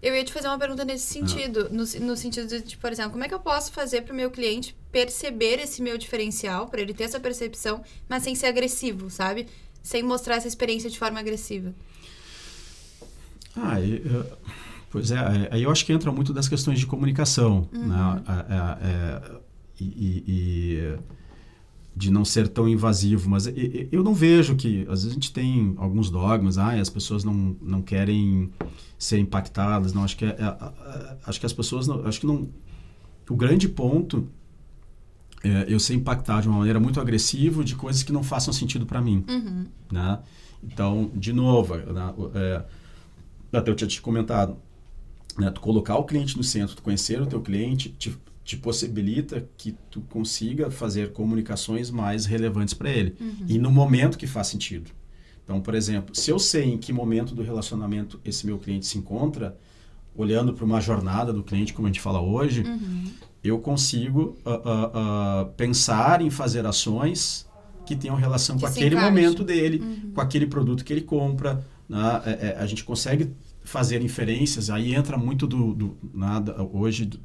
Eu ia te fazer uma pergunta nesse sentido, ah. no, no, sentido de, de, tipo, por exemplo, como é que eu posso fazer para o meu cliente perceber esse meu diferencial, para ele ter essa percepção, mas sem ser agressivo, sabe? Sem mostrar essa experiência de forma agressiva. Ah, eu... Pois é, é, aí eu acho que entra muito das questões de comunicação, uhum. né? É, é, e, e, de não ser tão invasivo, mas eu não vejo que às vezes a gente tem alguns dogmas, ah, as pessoas não, não querem ser impactadas, não acho que é, é acho que as pessoas não, acho que não o grande ponto é eu ser impactado de uma maneira muito agressiva de coisas que não façam sentido para mim, uhum. né? Então, de novo, né? é, até eu tinha te comentado, né, tu colocar o cliente no centro, tu conhecer o teu cliente, te, te possibilita que tu consiga fazer comunicações mais relevantes para ele. Uhum. E no momento que faz sentido. Então, por exemplo, se eu sei em que momento do relacionamento esse meu cliente se encontra, olhando para uma jornada do cliente, como a gente fala hoje, uhum. eu consigo uh, uh, uh, pensar em fazer ações que tenham relação que com aquele encaixe. momento dele, uhum. com aquele produto que ele compra. Né? É, é, a gente consegue fazer inferências, aí entra muito do, do nada hoje do,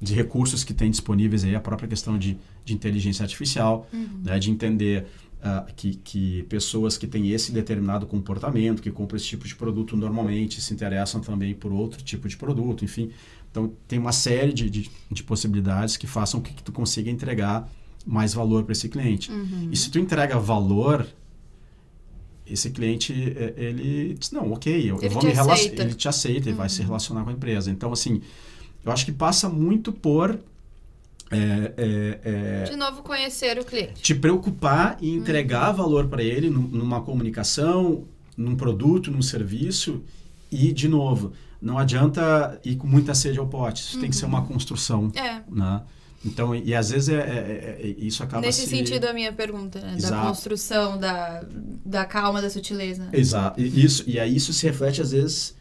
de recursos que tem disponíveis aí a própria questão de, de inteligência artificial, uhum. né, de entender uh, que, que pessoas que têm esse determinado comportamento, que compram esse tipo de produto normalmente, se interessam também por outro tipo de produto, enfim. Então, tem uma série de, de, de possibilidades que façam que, que tu consiga entregar mais valor para esse cliente. Uhum. E se tu entrega valor, esse cliente, é, ele diz, não, ok, eu, vou me relacionar. Ele te aceita ele vai se uhum. relacionar com a empresa. Então, assim, eu acho que passa muito por. É, é, é, de novo, conhecer o cliente. Te preocupar e uhum. entregar uhum. valor para ele numa comunicação, num produto, num serviço. E, de novo, não adianta ir com muita sede ao pote. Isso uhum. tem que ser uma uhum. construção. É. Né? Então, e, e às vezes é, é, é, é isso acaba Nesse se... sentido a minha pergunta, né? Exato. Da construção, da, da calma, da sutileza. Exato. E, isso, e aí isso se reflete às vezes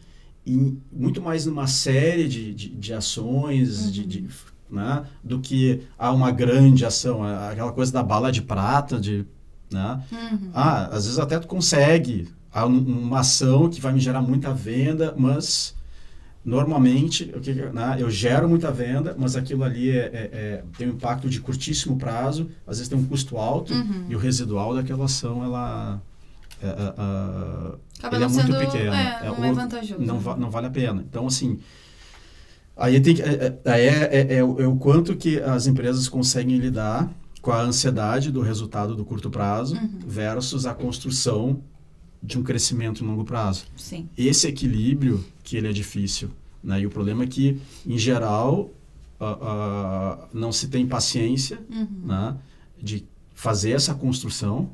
em, muito mais numa série de, de, de ações, uhum. de, de né? do que há uma grande ação, aquela coisa da bala de prata, de, né? uhum. ah, às vezes até tu consegue há um, uma ação que vai me gerar muita venda, mas normalmente eu, né, eu gero muita venda, mas aquilo ali é, é, é, tem um impacto de curtíssimo prazo, às vezes tem um custo alto uhum. e o residual daquela ação ela é, é, é, é muito sendo, pequeno, não é vantajoso, não, não vale a pena. Então assim aí tem que, é, o, é o quanto que as empresas conseguem lidar com a ansiedade do resultado do curto prazo uhum. versus a construção de um crescimento no longo prazo. Sim. Esse equilíbrio que ele é difícil, né? E o problema é que, em geral, uh, uh, não se tem paciência uhum. né? de fazer essa construção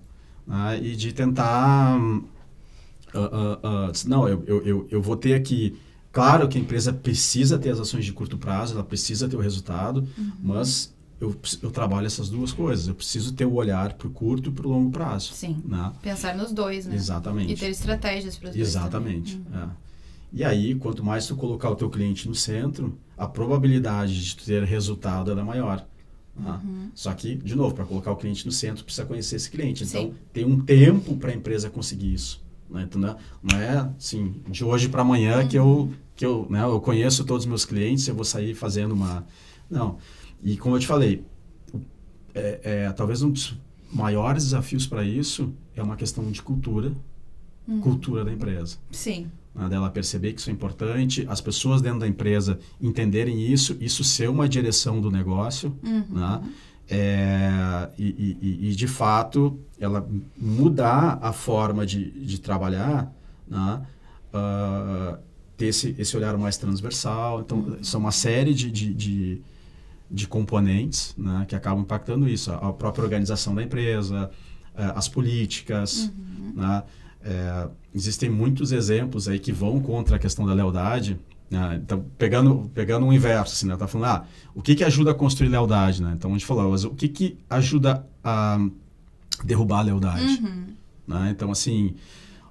né? e de tentar. Uh, não, eu, eu, eu vou ter aqui. Claro que a empresa precisa ter as ações de curto prazo, ela precisa ter o resultado, uhum. mas eu, eu, trabalho essas duas coisas. Eu preciso ter o olhar para o curto e para o longo prazo. Sim. Né? Pensar nos dois, né? Exatamente. E ter estratégias para os Exatamente. dois. Uhum. Exatamente. É. E aí, quanto mais tu colocar o teu cliente no centro, a probabilidade de tu ter resultado é maior. Tá? Uhum. Só que, de novo, para colocar o cliente no centro, precisa conhecer esse cliente. Então, Sim. tem um tempo para a empresa conseguir isso. Né? Então, não é, não é assim, de hoje para amanhã uhum. que, eu, que eu, né, eu conheço todos os meus clientes, eu vou sair fazendo uma... Não. E como eu te falei, é, é talvez um dos maiores desafios para isso é uma questão de cultura, uhum. cultura da empresa. Sim né, dela perceber que isso é importante, as pessoas dentro da empresa entenderem isso, isso ser uma direção do negócio, uhum. né? É, e, e, e, de fato ela mudar a forma de, de trabalhar, né? Uh, ter esse, esse olhar mais transversal. Então, uhum. são uma série de, de, de, de componentes né? que acabam impactando isso. A, própria organização da empresa, eh, as políticas, uhum. né? É, existem muitos exemplos aí que vão contra a questão da lealdade. Né? Então, pegando, pegando o um inverso, assim, né? Tá falando, ah, o que, que ajuda a construir lealdade, né? Então, a gente falou, o que, que ajuda a derrubar a lealdade? Uhum. Né? Então, assim...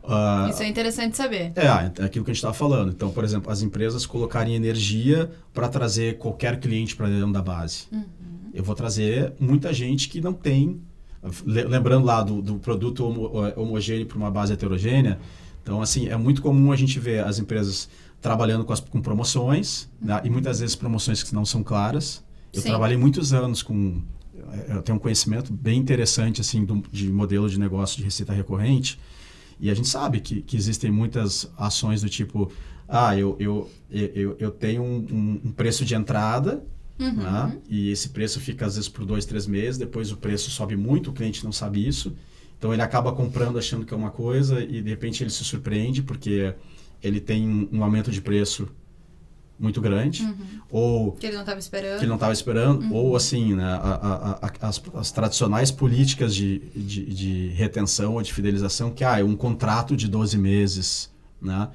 Uh, Isso é interessante saber. É, é aquilo que a gente estava falando. Então, por exemplo, as empresas colocarem energia para trazer qualquer cliente para dentro da base. Uhum. Eu vou trazer muita gente que não tem lembrando lá do, do produto homo, é, homogêneo para uma base heterogênea. Então, assim, é muito comum a gente ver as empresas trabalhando com, as, com promoções, né? e muitas vezes promoções que não são claras. Eu Sim. trabalhei muitos anos com. É, eu tenho um conhecimento bem interessante assim do, de modelo de negócio de receita recorrente. E a gente sabe que, que existem muitas ações do tipo: ah, eu, eu, eu, eu tenho um, um preço de entrada Uhum. Né? E esse preço fica às vezes por dois, três meses, depois o preço sobe muito, o cliente não sabe isso. Então ele acaba comprando achando que é uma coisa e de repente ele se surpreende porque ele tem um aumento de preço muito grande, uhum. ou que ele não estava esperando, que ele não estava esperando, uhum. ou assim, né, a, a, a, as, as, tradicionais políticas de, de, de, retenção ou de fidelização, que ah, é um contrato de 12 meses, né?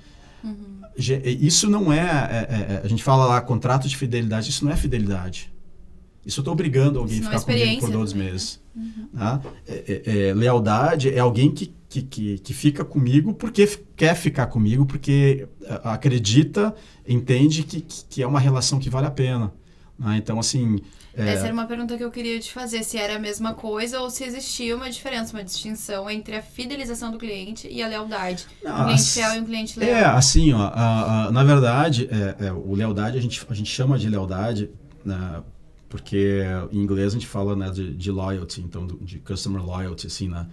Uhum. Isso não é, é, é, é, A gente fala lá contrato de fidelidade, isso não é fidelidade. Isso eu estou obrigando alguém a é ficar comigo por 12 também, né? meses. Né? Uhum. Tá? É, é, lealdade é alguém que, que, que, que, fica comigo porque quer ficar comigo, porque acredita, entende que, que é uma relação que vale a pena. Né? Então, assim. É. Essa era uma pergunta que eu queria te fazer, se era a mesma coisa ou se existia uma diferença, uma distinção entre a fidelização do cliente e a lealdade. Não, um cliente as... fiel e um cliente é, leal. É, assim, ó, a, a, na verdade, é, é, o lealdade a gente, a gente chama de lealdade, né, porque em inglês a gente fala né, de, de loyalty, então do, de customer loyalty, assim, né?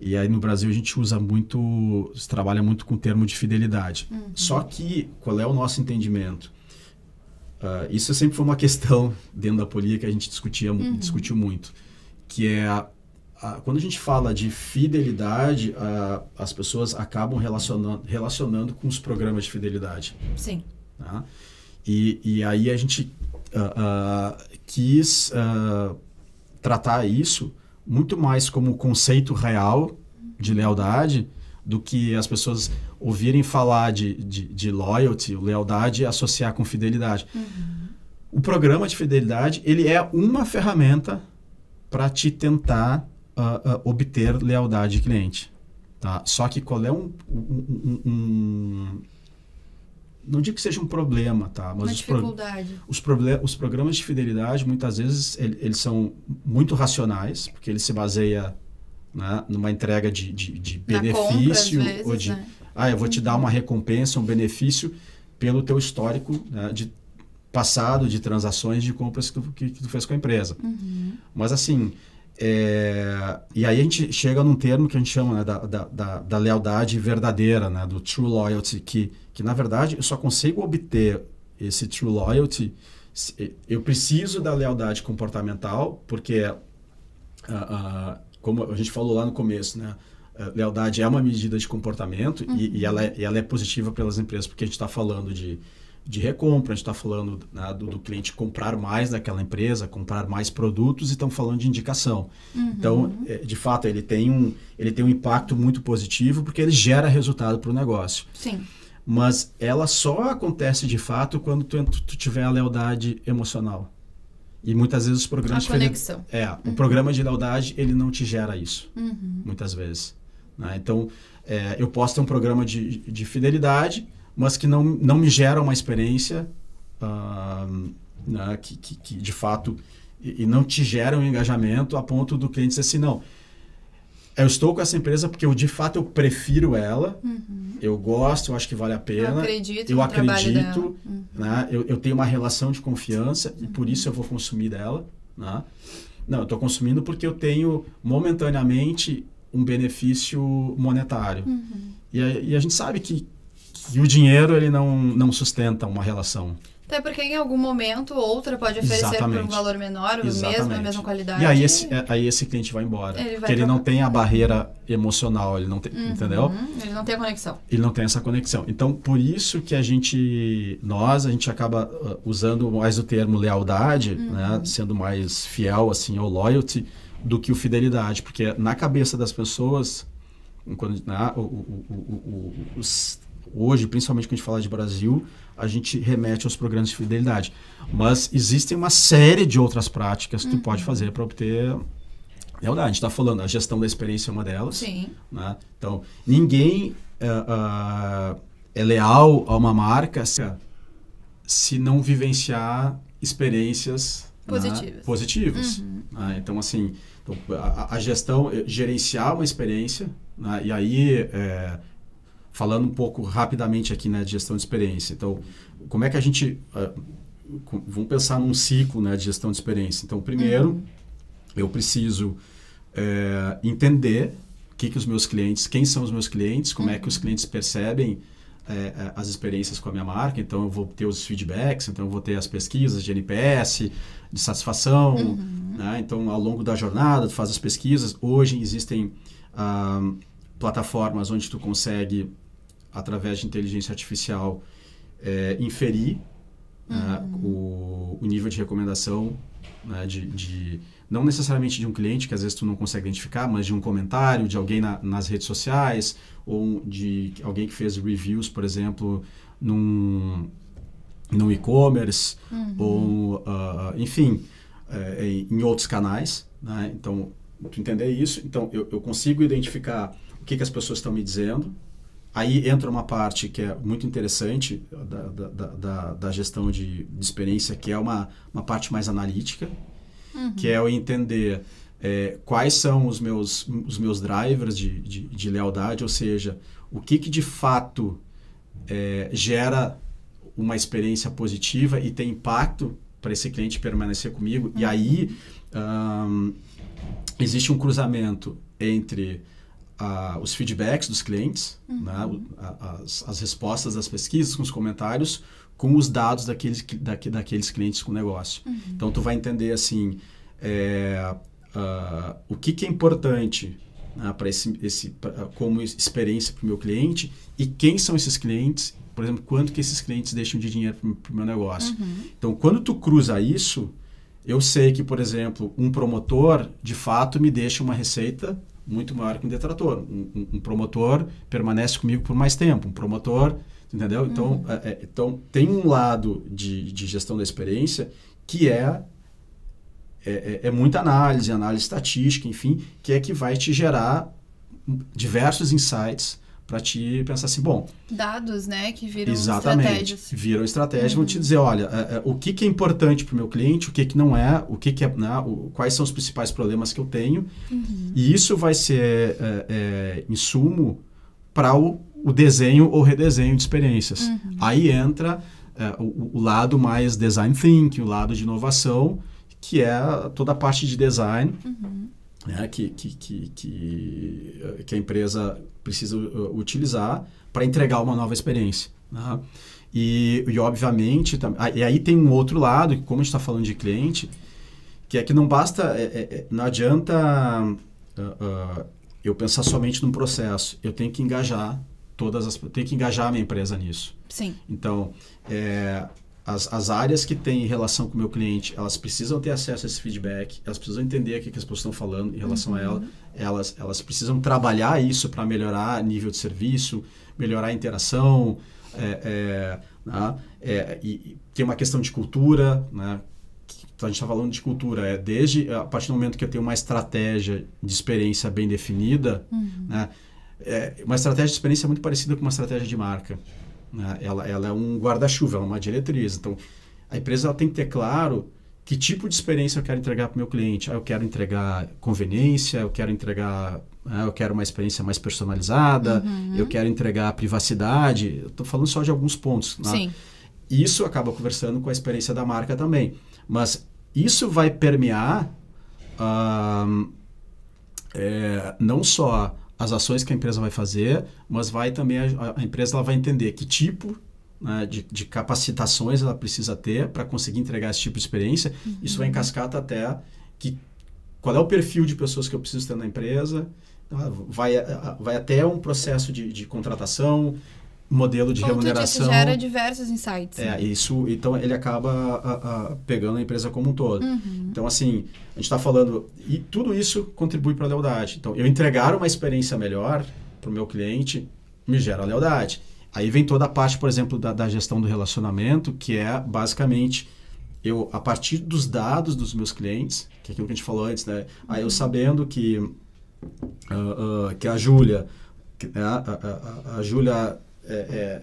E aí no Brasil a gente usa muito, trabalha muito com o termo de fidelidade. Uhum. Só que qual é o nosso entendimento? Uh, isso sempre foi uma questão <laughs> dentro da polia que a gente discutia, uhum. discutiu muito, que é a, a, quando a gente fala de fidelidade, a, as pessoas acabam relacionando, relacionando com os programas de fidelidade. Sim. Tá? E, e aí a gente uh, uh, quis tratar isso muito mais como conceito real de lealdade do que as pessoas ouvirem falar de, de, de loyalty, lealdade, associar com fidelidade. Uhum. O programa de fidelidade, ele é uma ferramenta para te tentar uh, uh, obter lealdade de cliente. Tá? Só que qual é um, um, um, um não digo que seja um problema, tá? Mas Uma os, dificuldade. Pro, os, os programas de fidelidade, muitas vezes, ele, eles são muito racionais, porque ele se baseia né, numa entrega de, de, de benefício compra, vezes, ou de, né? ah, eu vou te dar uma recompensa, um benefício pelo teu histórico né, de passado de transações de compras que tu, que, que tu fez com a empresa. Uhum. Mas assim, é, e aí a gente chega num termo que a gente chama né, da, da, da, lealdade verdadeira, né, do true loyalty, que, que na verdade eu só consigo obter esse true loyalty, eu preciso da lealdade comportamental, porque, ah, ah, como a gente falou lá no começo, né, é, lealdade é uma medida de comportamento uhum. e, e, uhum. ela é, e ela é positiva pelas empresas, porque a gente está falando de, de recompra, a gente está falando né, do, do, cliente comprar mais daquela empresa, comprar mais produtos e estão falando de indicação. Uhum. Então, é, de fato, ele tem, um, ele tem um impacto muito positivo porque ele gera resultado para o negócio. Sim. Mas ela só acontece de fato quando tu, tu tiver a lealdade emocional. E muitas vezes os programas... A conexão. É, uhum. o programa de lealdade, ele não te gera isso. Uhum. Muitas vezes. Né? Então, é, eu posso ter um programa de, de fidelidade, mas que não, não me gera uma experiência uh, né, que, que, que, de fato e, e, não te gera um engajamento a ponto do cliente dizer assim, não, eu estou com essa empresa porque eu de fato eu prefiro ela, uhum. eu gosto, eu acho que vale a pena, eu acredito, eu, acredito né, eu, eu, tenho uma relação de confiança uhum. e por isso eu vou consumir dela. Né? Não, eu estou consumindo porque eu tenho momentaneamente um benefício monetário. Uhum. E, a, e, a, gente sabe que, que o dinheiro ele não, não sustenta uma relação. Até porque em algum momento outra pode oferecer Exatamente. por um valor menor, o mesmo, a mesma qualidade. E aí esse, é, aí esse cliente vai embora. Ele vai porque ele não tem a barreira emocional, ele não tem, uhum. entendeu? Ele não tem a conexão. Ele não tem essa conexão. Então, por isso que a gente, nós, a gente acaba uh, usando mais o termo lealdade, uhum. né? Sendo mais fiel, assim, ao loyalty do que o fidelidade, porque na cabeça das pessoas, quando, na, né, o, o, o, os, hoje, principalmente quando a gente fala de Brasil, a gente remete aos programas de fidelidade. Mas existem uma série de outras práticas que uhum. tu pode uhum. fazer para obter lealdade. A gente está falando, a gestão da experiência é uma delas. Sim. Né? Então, ninguém uh, uh, é leal a uma marca se, se não vivenciar experiências Positivos. Positivos. Uhum. Ah, então, assim, então, a, a, gestão, eh, gerenciar uma experiência, né? e aí, é, falando um pouco rapidamente aqui né, de gestão de experiência. Então, como é que a gente. Ah, vamos pensar num ciclo né, de gestão de experiência. Então, primeiro, uhum. eu preciso é, entender o que, que os meus clientes, quem são os meus clientes, como uhum. é que os uhum. clientes percebem é, é, as experiências com a minha marca, então eu vou ter os feedbacks, então eu vou ter as pesquisas de NPS, de satisfação, uhum. né? então ao longo da jornada tu faz as pesquisas. Hoje existem ah, plataformas onde tu consegue, através de inteligência artificial, é, inferir né, uhum. né? o, o, nível de recomendação né? de, de não necessariamente de um cliente, que às vezes tu não consegue identificar, mas de um comentário, de alguém na, nas redes sociais, ou de alguém que fez reviews, por exemplo, num, num e-commerce, uhum. ou, uh, enfim, é, em outros canais. Né? Então, tu entender isso, então eu, eu consigo identificar o que, que as pessoas estão me dizendo, Aí entra uma parte que é muito interessante da, da, da, da gestão de, de, experiência, que é uma, uma parte mais analítica uhum. que é eu entender é, quais são os meus, os meus drivers de, de, de lealdade, ou seja, o que, que de fato é, gera uma experiência positiva e tem impacto para esse cliente permanecer comigo. Uhum. E aí um, existe um cruzamento entre uh, os feedbacks dos clientes, uhum. né, as, as, respostas das pesquisas com os comentários, com os dados daqueles, da, daqueles clientes com negócio. Uhum. Então, tu vai entender assim, é, uh, o que, que é importante né, para esse, esse pra, como experiência para o meu cliente e quem são esses clientes, por exemplo, quanto que esses clientes deixam de dinheiro para o meu negócio. Uhum. Então, quando tu cruza isso, eu sei que, por exemplo, um promotor, de fato, me deixa uma receita muito maior que um detrator. Um, um, um promotor permanece comigo por mais tempo. Um promotor Entendeu? Então, uhum. É, é, então tem um lado de, de gestão da experiência que é, é, é, é muita análise, análise estatística, enfim, que é que vai te gerar diversos insights para te pensar assim, bom... Dados, né, que viram exatamente, estratégias. viram estratégias, uhum. vão te uhum. dizer, olha, é, é, o que, que é importante para o meu cliente, o que, que não é, o que, que é, né, o, quais são os principais problemas que eu tenho, uhum. e isso vai ser é, é insumo para o o desenho ou redesenho de experiências. Uhum. Aí entra é, o, o, lado mais design thinking, o lado de inovação, que é toda a parte de design uhum. né, que, que, que, que, eh, a empresa precisa eh, utilizar para entregar uma nova experiência. Né? E, e, obviamente, tam, e aí tem um outro lado, como a gente está falando de cliente, que é que não basta, é, é, é não adianta uh, uh, eu pensar somente num processo. Eu tenho que engajar todas as tem que engajar a minha empresa nisso. Sim. Então, é, as, as áreas que têm relação com o meu cliente, elas precisam ter acesso a esse feedback, elas precisam entender o que, que as pessoas estão falando em relação uhum. a ela, uhum. elas, elas precisam trabalhar isso para melhorar nível de serviço, melhorar a interação, é, é, né? é, e, e tem uma questão de cultura, né? Então, a gente está falando de cultura, é desde a partir do momento que eu tenho uma estratégia de experiência bem definida, uhum. né? é, uma estratégia de experiência é muito parecida com uma estratégia de marca. Né? Ela, ela é um guarda-chuva, ela é uma diretriz. Então, a empresa tem que ter claro que tipo de experiência eu quero entregar para o meu cliente. Ah, eu quero entregar conveniência, eu quero entregar, ah, eu quero uma experiência mais personalizada, uhum. eu quero entregar privacidade. Estou falando só de alguns pontos. Né? Sim. Isso acaba conversando com a experiência da marca também. Mas isso vai permear é, não só as ações que a empresa vai fazer, mas vai também a, a empresa ela vai entender que tipo né, de, de, capacitações ela precisa ter para conseguir entregar esse tipo de experiência. Uhum. Isso vai em cascata até que qual é o perfil de pessoas que eu preciso ter na empresa. Então, ah, vai, ah, vai até um processo de, de contratação, modelo de Como remuneração. Isso gera diversos insights. É, né? isso. Então, ele acaba a, a, pegando a empresa como um todo. Uhum. Então, assim, a gente está falando. E tudo isso contribui para a lealdade. Então, eu entregar uma experiência melhor para o meu cliente me gera lealdade. Aí vem toda a parte, por exemplo, da, da gestão do relacionamento, que é basicamente eu, a partir dos dados dos meus clientes, que é aquilo que a gente falou antes, né? Aí eu uhum. sabendo que, uh, uh, que a Júlia. Né, a, a, a Júlia é, é,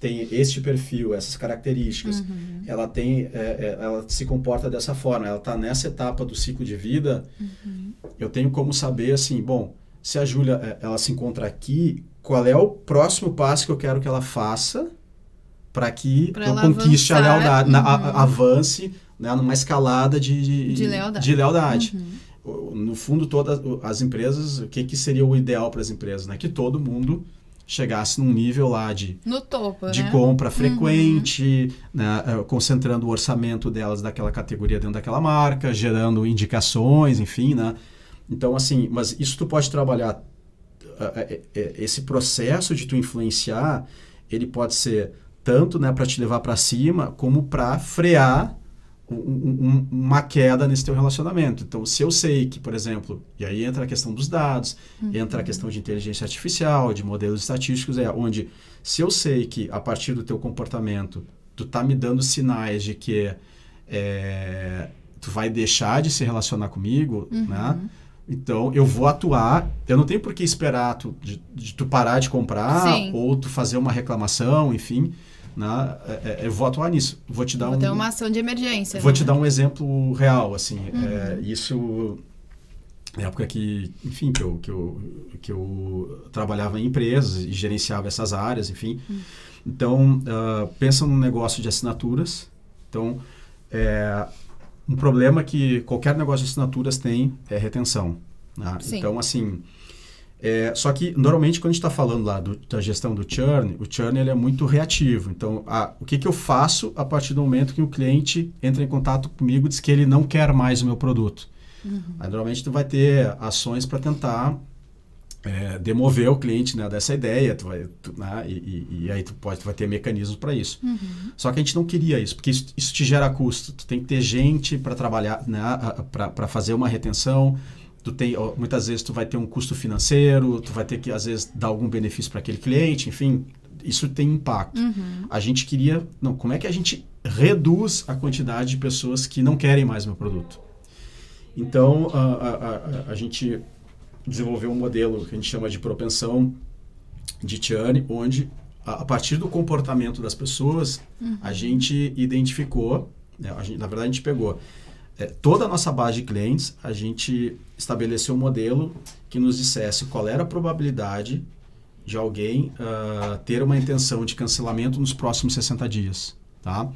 tem este perfil, essas características, uhum. ela tem, é, é ela se comporta dessa forma, ela está nessa etapa do ciclo de vida, uhum. eu tenho como saber assim, bom, se a Júlia é, ela se encontra aqui, qual é o próximo passo que eu quero que ela faça para que pra eu conquiste avançar, a lealdade, uhum. na, a, uhum. avance né, numa escalada de, de, de lealdade. De lealdade. Uhum. No fundo, todas as empresas, o que, que seria o ideal para as empresas? Né? Que todo mundo chegasse num nível lá de no topo, de né? compra uhum. frequente, uhum. né, eh, concentrando o orçamento delas daquela categoria dentro daquela marca, gerando indicações, enfim, né? Então assim, mas isso tu pode trabalhar eh, eh, esse processo de tu influenciar, ele pode ser tanto né, para te levar para cima, como para frear um, um, uma queda nesse teu relacionamento. Então, se eu sei que, por exemplo, e aí entra a questão dos dados, uhum. entra a questão de inteligência artificial, de modelos estatísticos, é onde se eu sei que a partir do teu comportamento tu tá me dando sinais de que é, tu vai deixar de se relacionar comigo, uhum. né? Então, eu vou atuar. Eu não tenho por que esperar tu, de, de tu parar de comprar Sim. ou tu fazer uma reclamação, enfim né, é, é, voto ah, nisso. Vou te dar vou um, ter uma ação de emergência. Vou né? te dar um exemplo real, assim. Uhum. É, isso na é época que, enfim, que eu, que eu, que eu trabalhava em empresas e gerenciava essas áreas, enfim. Uhum. Então, uh, pensa num negócio de assinaturas. Então, é, um problema que qualquer negócio de assinaturas tem é retenção. Né? Então, assim, é, só que, normalmente, quando a gente está falando lá do, da gestão do churn, o churn ele é muito reativo. Então, a, o que, que eu faço a partir do momento que o cliente entra em contato comigo e diz que ele não quer mais o meu produto? Uhum. Aí, normalmente, tu vai ter ações para tentar é, demover o cliente né, dessa ideia, tu vai, tu, né, e, e, aí tu, pode, tu vai ter mecanismos para isso. Uhum. Só que a gente não queria isso, porque isso, isso te gera custo. Tu tem que ter gente para trabalhar, né, para fazer uma retenção, tu tem, muitas vezes tu vai ter um custo financeiro, tu vai ter que às vezes dar algum benefício para aquele cliente, enfim, isso tem impacto. Uhum. A gente queria, não, como é que a gente reduz a quantidade de pessoas que não querem mais meu produto? Então a, a, a, a gente desenvolveu um modelo que a gente chama de propensão de churn, onde a, partir do comportamento das pessoas uhum. a gente identificou, né, gente, na verdade a gente pegou é, toda a nossa base de clientes, a gente estabeleceu um modelo que nos dissesse qual era a probabilidade de alguém uh, ter uma intenção de cancelamento nos próximos 60 dias, tá?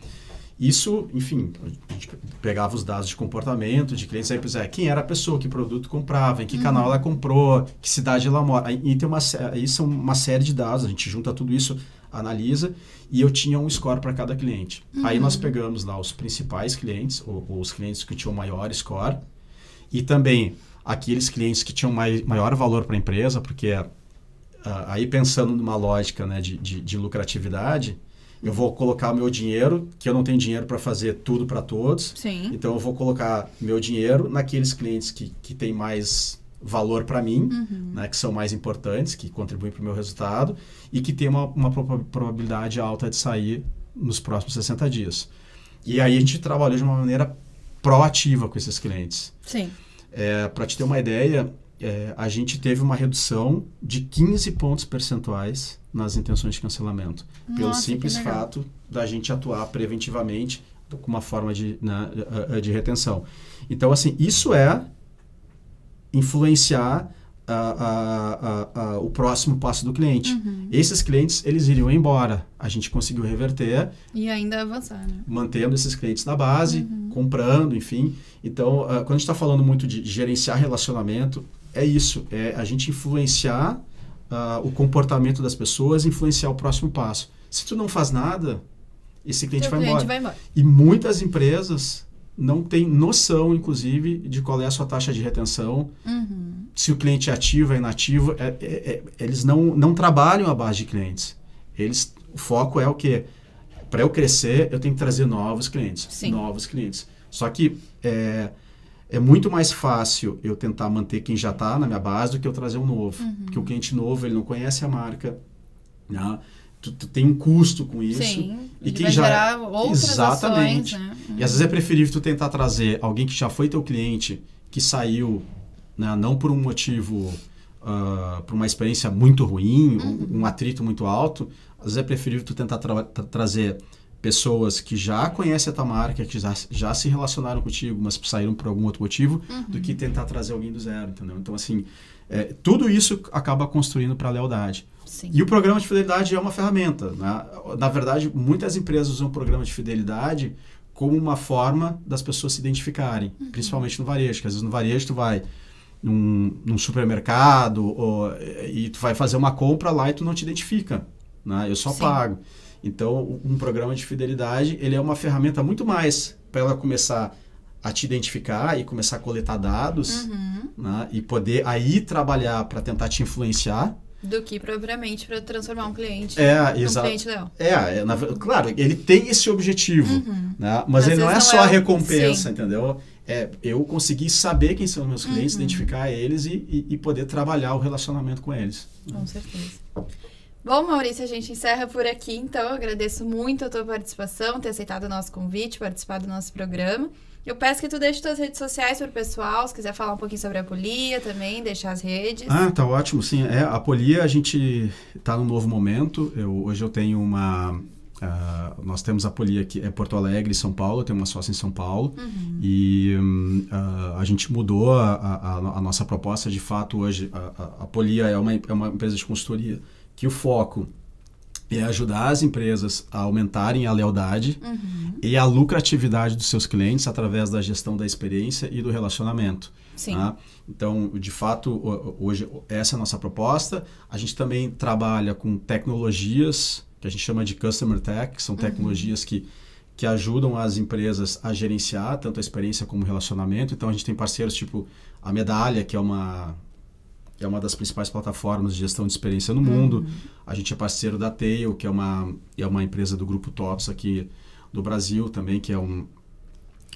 Isso, enfim, a gente pegava os dados de comportamento de clientes, aí é, quem era a pessoa, que produto comprava, em que uhum. canal ela comprou, que cidade ela mora. Aí, tem uma, aí são uma série de dados, a gente junta tudo isso analisa e eu tinha um score para cada cliente. Uhum. Aí nós uhum. pegamos lá os principais clientes, ou, ou, os clientes que tinham maior score, e também aqueles clientes que tinham mai, maior valor para a empresa, porque uh, aí pensando numa lógica né, de, de, de lucratividade, eu vou colocar meu dinheiro, que eu não tenho dinheiro para fazer tudo para todos. Sim. Então eu vou colocar meu dinheiro naqueles clientes que, que têm mais valor para mim, uhum. né, que são mais importantes, que contribuem para o meu resultado e que tem uma, uma probabilidade alta de sair nos próximos 60 dias. E aí a gente trabalhou de uma maneira proativa com esses clientes. Sim. É, para te ter uma ideia, é, a gente teve uma redução de 15 pontos percentuais nas intenções de cancelamento, Nossa, pelo simples fato da gente atuar preventivamente com uma forma de, né, eh, eh, de retenção. Então, assim, isso é influenciar o próximo passo do cliente. Uhum. Esses clientes, eles iriam embora. A gente conseguiu reverter. E ainda avançar, né? Mantendo esses clientes na base, uhum. comprando, enfim. Então, uh, quando a gente está falando muito de gerenciar relacionamento, é isso. É a gente influenciar uh, o comportamento das pessoas, influenciar o próximo passo. Se tu não faz nada, esse cliente, vai, cliente embora. vai embora. E muitas empresas não tem noção, inclusive, de qual é a sua taxa de retenção, uhum. se o cliente é ativo, é inativo. É, é, é, eles não, não trabalham a base de clientes. Eles, o foco é o quê? Para eu crescer, eu tenho que trazer novos clientes. Sim. Novos clientes. Só que é, é muito mais fácil eu tentar manter quem já está na minha base do que eu trazer um novo. Uhum. Porque o cliente novo, ele não conhece a marca. Né? tu, tu tem um custo com isso. Sim, e quem vai já gerar outras Exatamente. Ações, né? E às vezes é preferível tu tentar trazer alguém que já foi teu cliente, que saiu, né, não por um motivo, uh, por uma experiência muito ruim, uhum. um, um atrito muito alto. Às vezes é preferível tu tentar tra tra trazer pessoas que já conhecem a tua marca, que já, já se relacionaram contigo, mas saíram por algum outro motivo, uhum. do que uhum. tentar trazer alguém do zero, entendeu? Então, assim, é, tudo isso acaba construindo para a lealdade. Sim. E o programa de fidelidade é uma ferramenta. Né? Na verdade, muitas empresas usam o programa de fidelidade como uma forma das pessoas se identificarem, uhum. principalmente no varejo, que às vezes no varejo tu vai num, num supermercado ou, e tu vai fazer uma compra lá e tu não te identifica, né? Eu só Sim. pago. Então, um programa de fidelidade, ele é uma ferramenta muito mais para ela começar a te identificar e começar a coletar dados uhum. né? e poder aí trabalhar para tentar te influenciar do que propriamente para transformar um cliente é, num cliente leal. É, é na... claro, ele tem esse objetivo, uhum. né? mas Às ele não é não só é... a recompensa, Sim. entendeu? É, eu consegui saber quem são meus clientes, uhum. identificar eles e, e, e, poder trabalhar o relacionamento com eles. Com certeza. Bom, Maurício, a gente encerra por aqui, então eu agradeço muito a tua participação, ter aceitado o nosso convite, participar do nosso programa. Eu peço que tu deixe suas redes sociais para o pessoal, se quiser falar um pouquinho sobre a Polia também, deixar as redes. Ah, tá ótimo, sim. É, a Polia, a gente está num novo momento. Eu, hoje eu tenho uma... Uh, nós temos a Polia aqui é Porto Alegre e São Paulo, eu tenho uma sócia em São Paulo. Uhum. E uh, a gente mudou a, a, a, nossa proposta. De fato, hoje, a, a, a Polia é uma, é uma empresa de consultoria que o foco é ajudar as empresas a aumentarem a lealdade uhum. e a lucratividade dos seus clientes através da gestão da experiência e do relacionamento. Sim. Tá? Então, de fato, hoje essa é a nossa proposta. A gente também trabalha com tecnologias que a gente chama de Customer Tech, que são uhum. tecnologias uhum. que, que ajudam as empresas a gerenciar tanto a experiência como o relacionamento. Então, a gente tem parceiros tipo a Medalha, que é uma é uma das principais plataformas de gestão de experiência no mundo. Uhum. A gente é parceiro da Tail, que é uma, é uma empresa do grupo TOTS aqui do Brasil também, que é, um,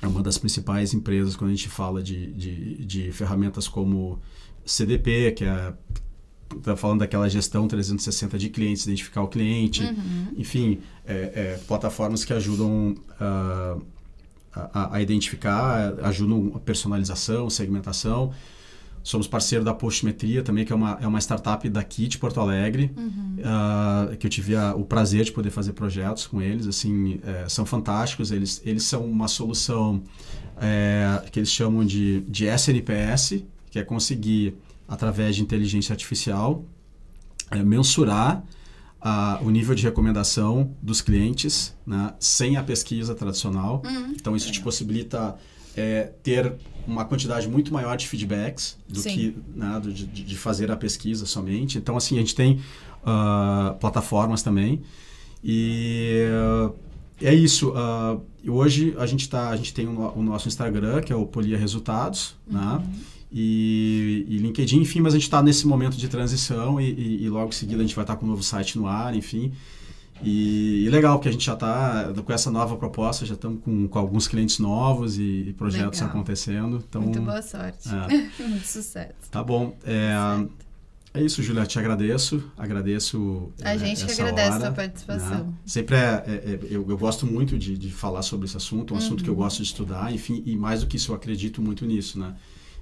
é uma das principais empresas quando a gente fala de, de, de ferramentas como CDP, que é tá falando daquela gestão 360 de clientes, identificar o cliente, uhum. enfim, é, é, plataformas que ajudam ah, a, a, identificar, ajudam a personalização, segmentação. Somos parceiro da Postmetria também, que é uma, é uma startup daqui de Porto Alegre, uhum. uh, que eu tive a, o prazer de poder fazer projetos com eles. Assim, é, são fantásticos. Eles, eles são uma solução é, que eles chamam de, de SNPS, que é conseguir, através de inteligência artificial, é, mensurar a, ah, o nível de recomendação dos clientes né, sem a pesquisa tradicional. Uhum. Então, isso te possibilita é, ter uma quantidade muito maior de feedbacks do Sim. que né, de, de, fazer a pesquisa somente. Então, assim, a gente tem uh, plataformas também. E uh, é isso. Uh, hoje a gente, tá, a gente tem o, o, nosso Instagram, que é o Polia Resultados, né? uhum. né? E, e, LinkedIn, enfim, mas a gente está nesse momento de transição e, e, e, logo em seguida a gente vai estar tá com um novo site no ar, enfim. E, e, legal, porque a gente já está com essa nova proposta, já estamos com, com, alguns clientes novos e, e projetos legal. acontecendo. Então, Muito boa sorte. É. <laughs> Muito sucesso. Tá bom. É, é isso, Julia. Te agradeço. Agradeço. A é, gente que agradece hora, a sua né? participação. Né? Sempre é, é, é eu, eu, gosto muito de, de, falar sobre esse assunto, um uhum. assunto que eu uhum. gosto de estudar, enfim, e mais do que isso, eu acredito muito nisso, né?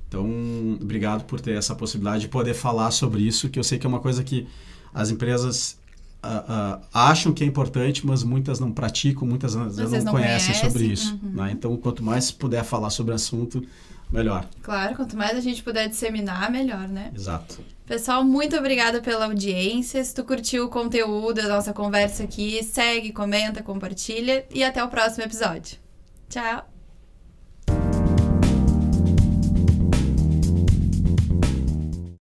Então, obrigado por ter essa possibilidade de poder falar sobre isso, que eu sei que é uma coisa que as empresas Uh, uh, acham que é importante, mas muitas não praticam, muitas não, não, conhecem sobre isso. Uhum. Né? Então, quanto mais puder falar sobre o assunto, melhor. Claro, quanto mais a gente puder disseminar, melhor, né? Exato. Pessoal, muito obrigada pela audiência. Se tu curtiu o conteúdo, da nossa conversa aqui, segue, comenta, compartilha e até o próximo episódio. Tchau!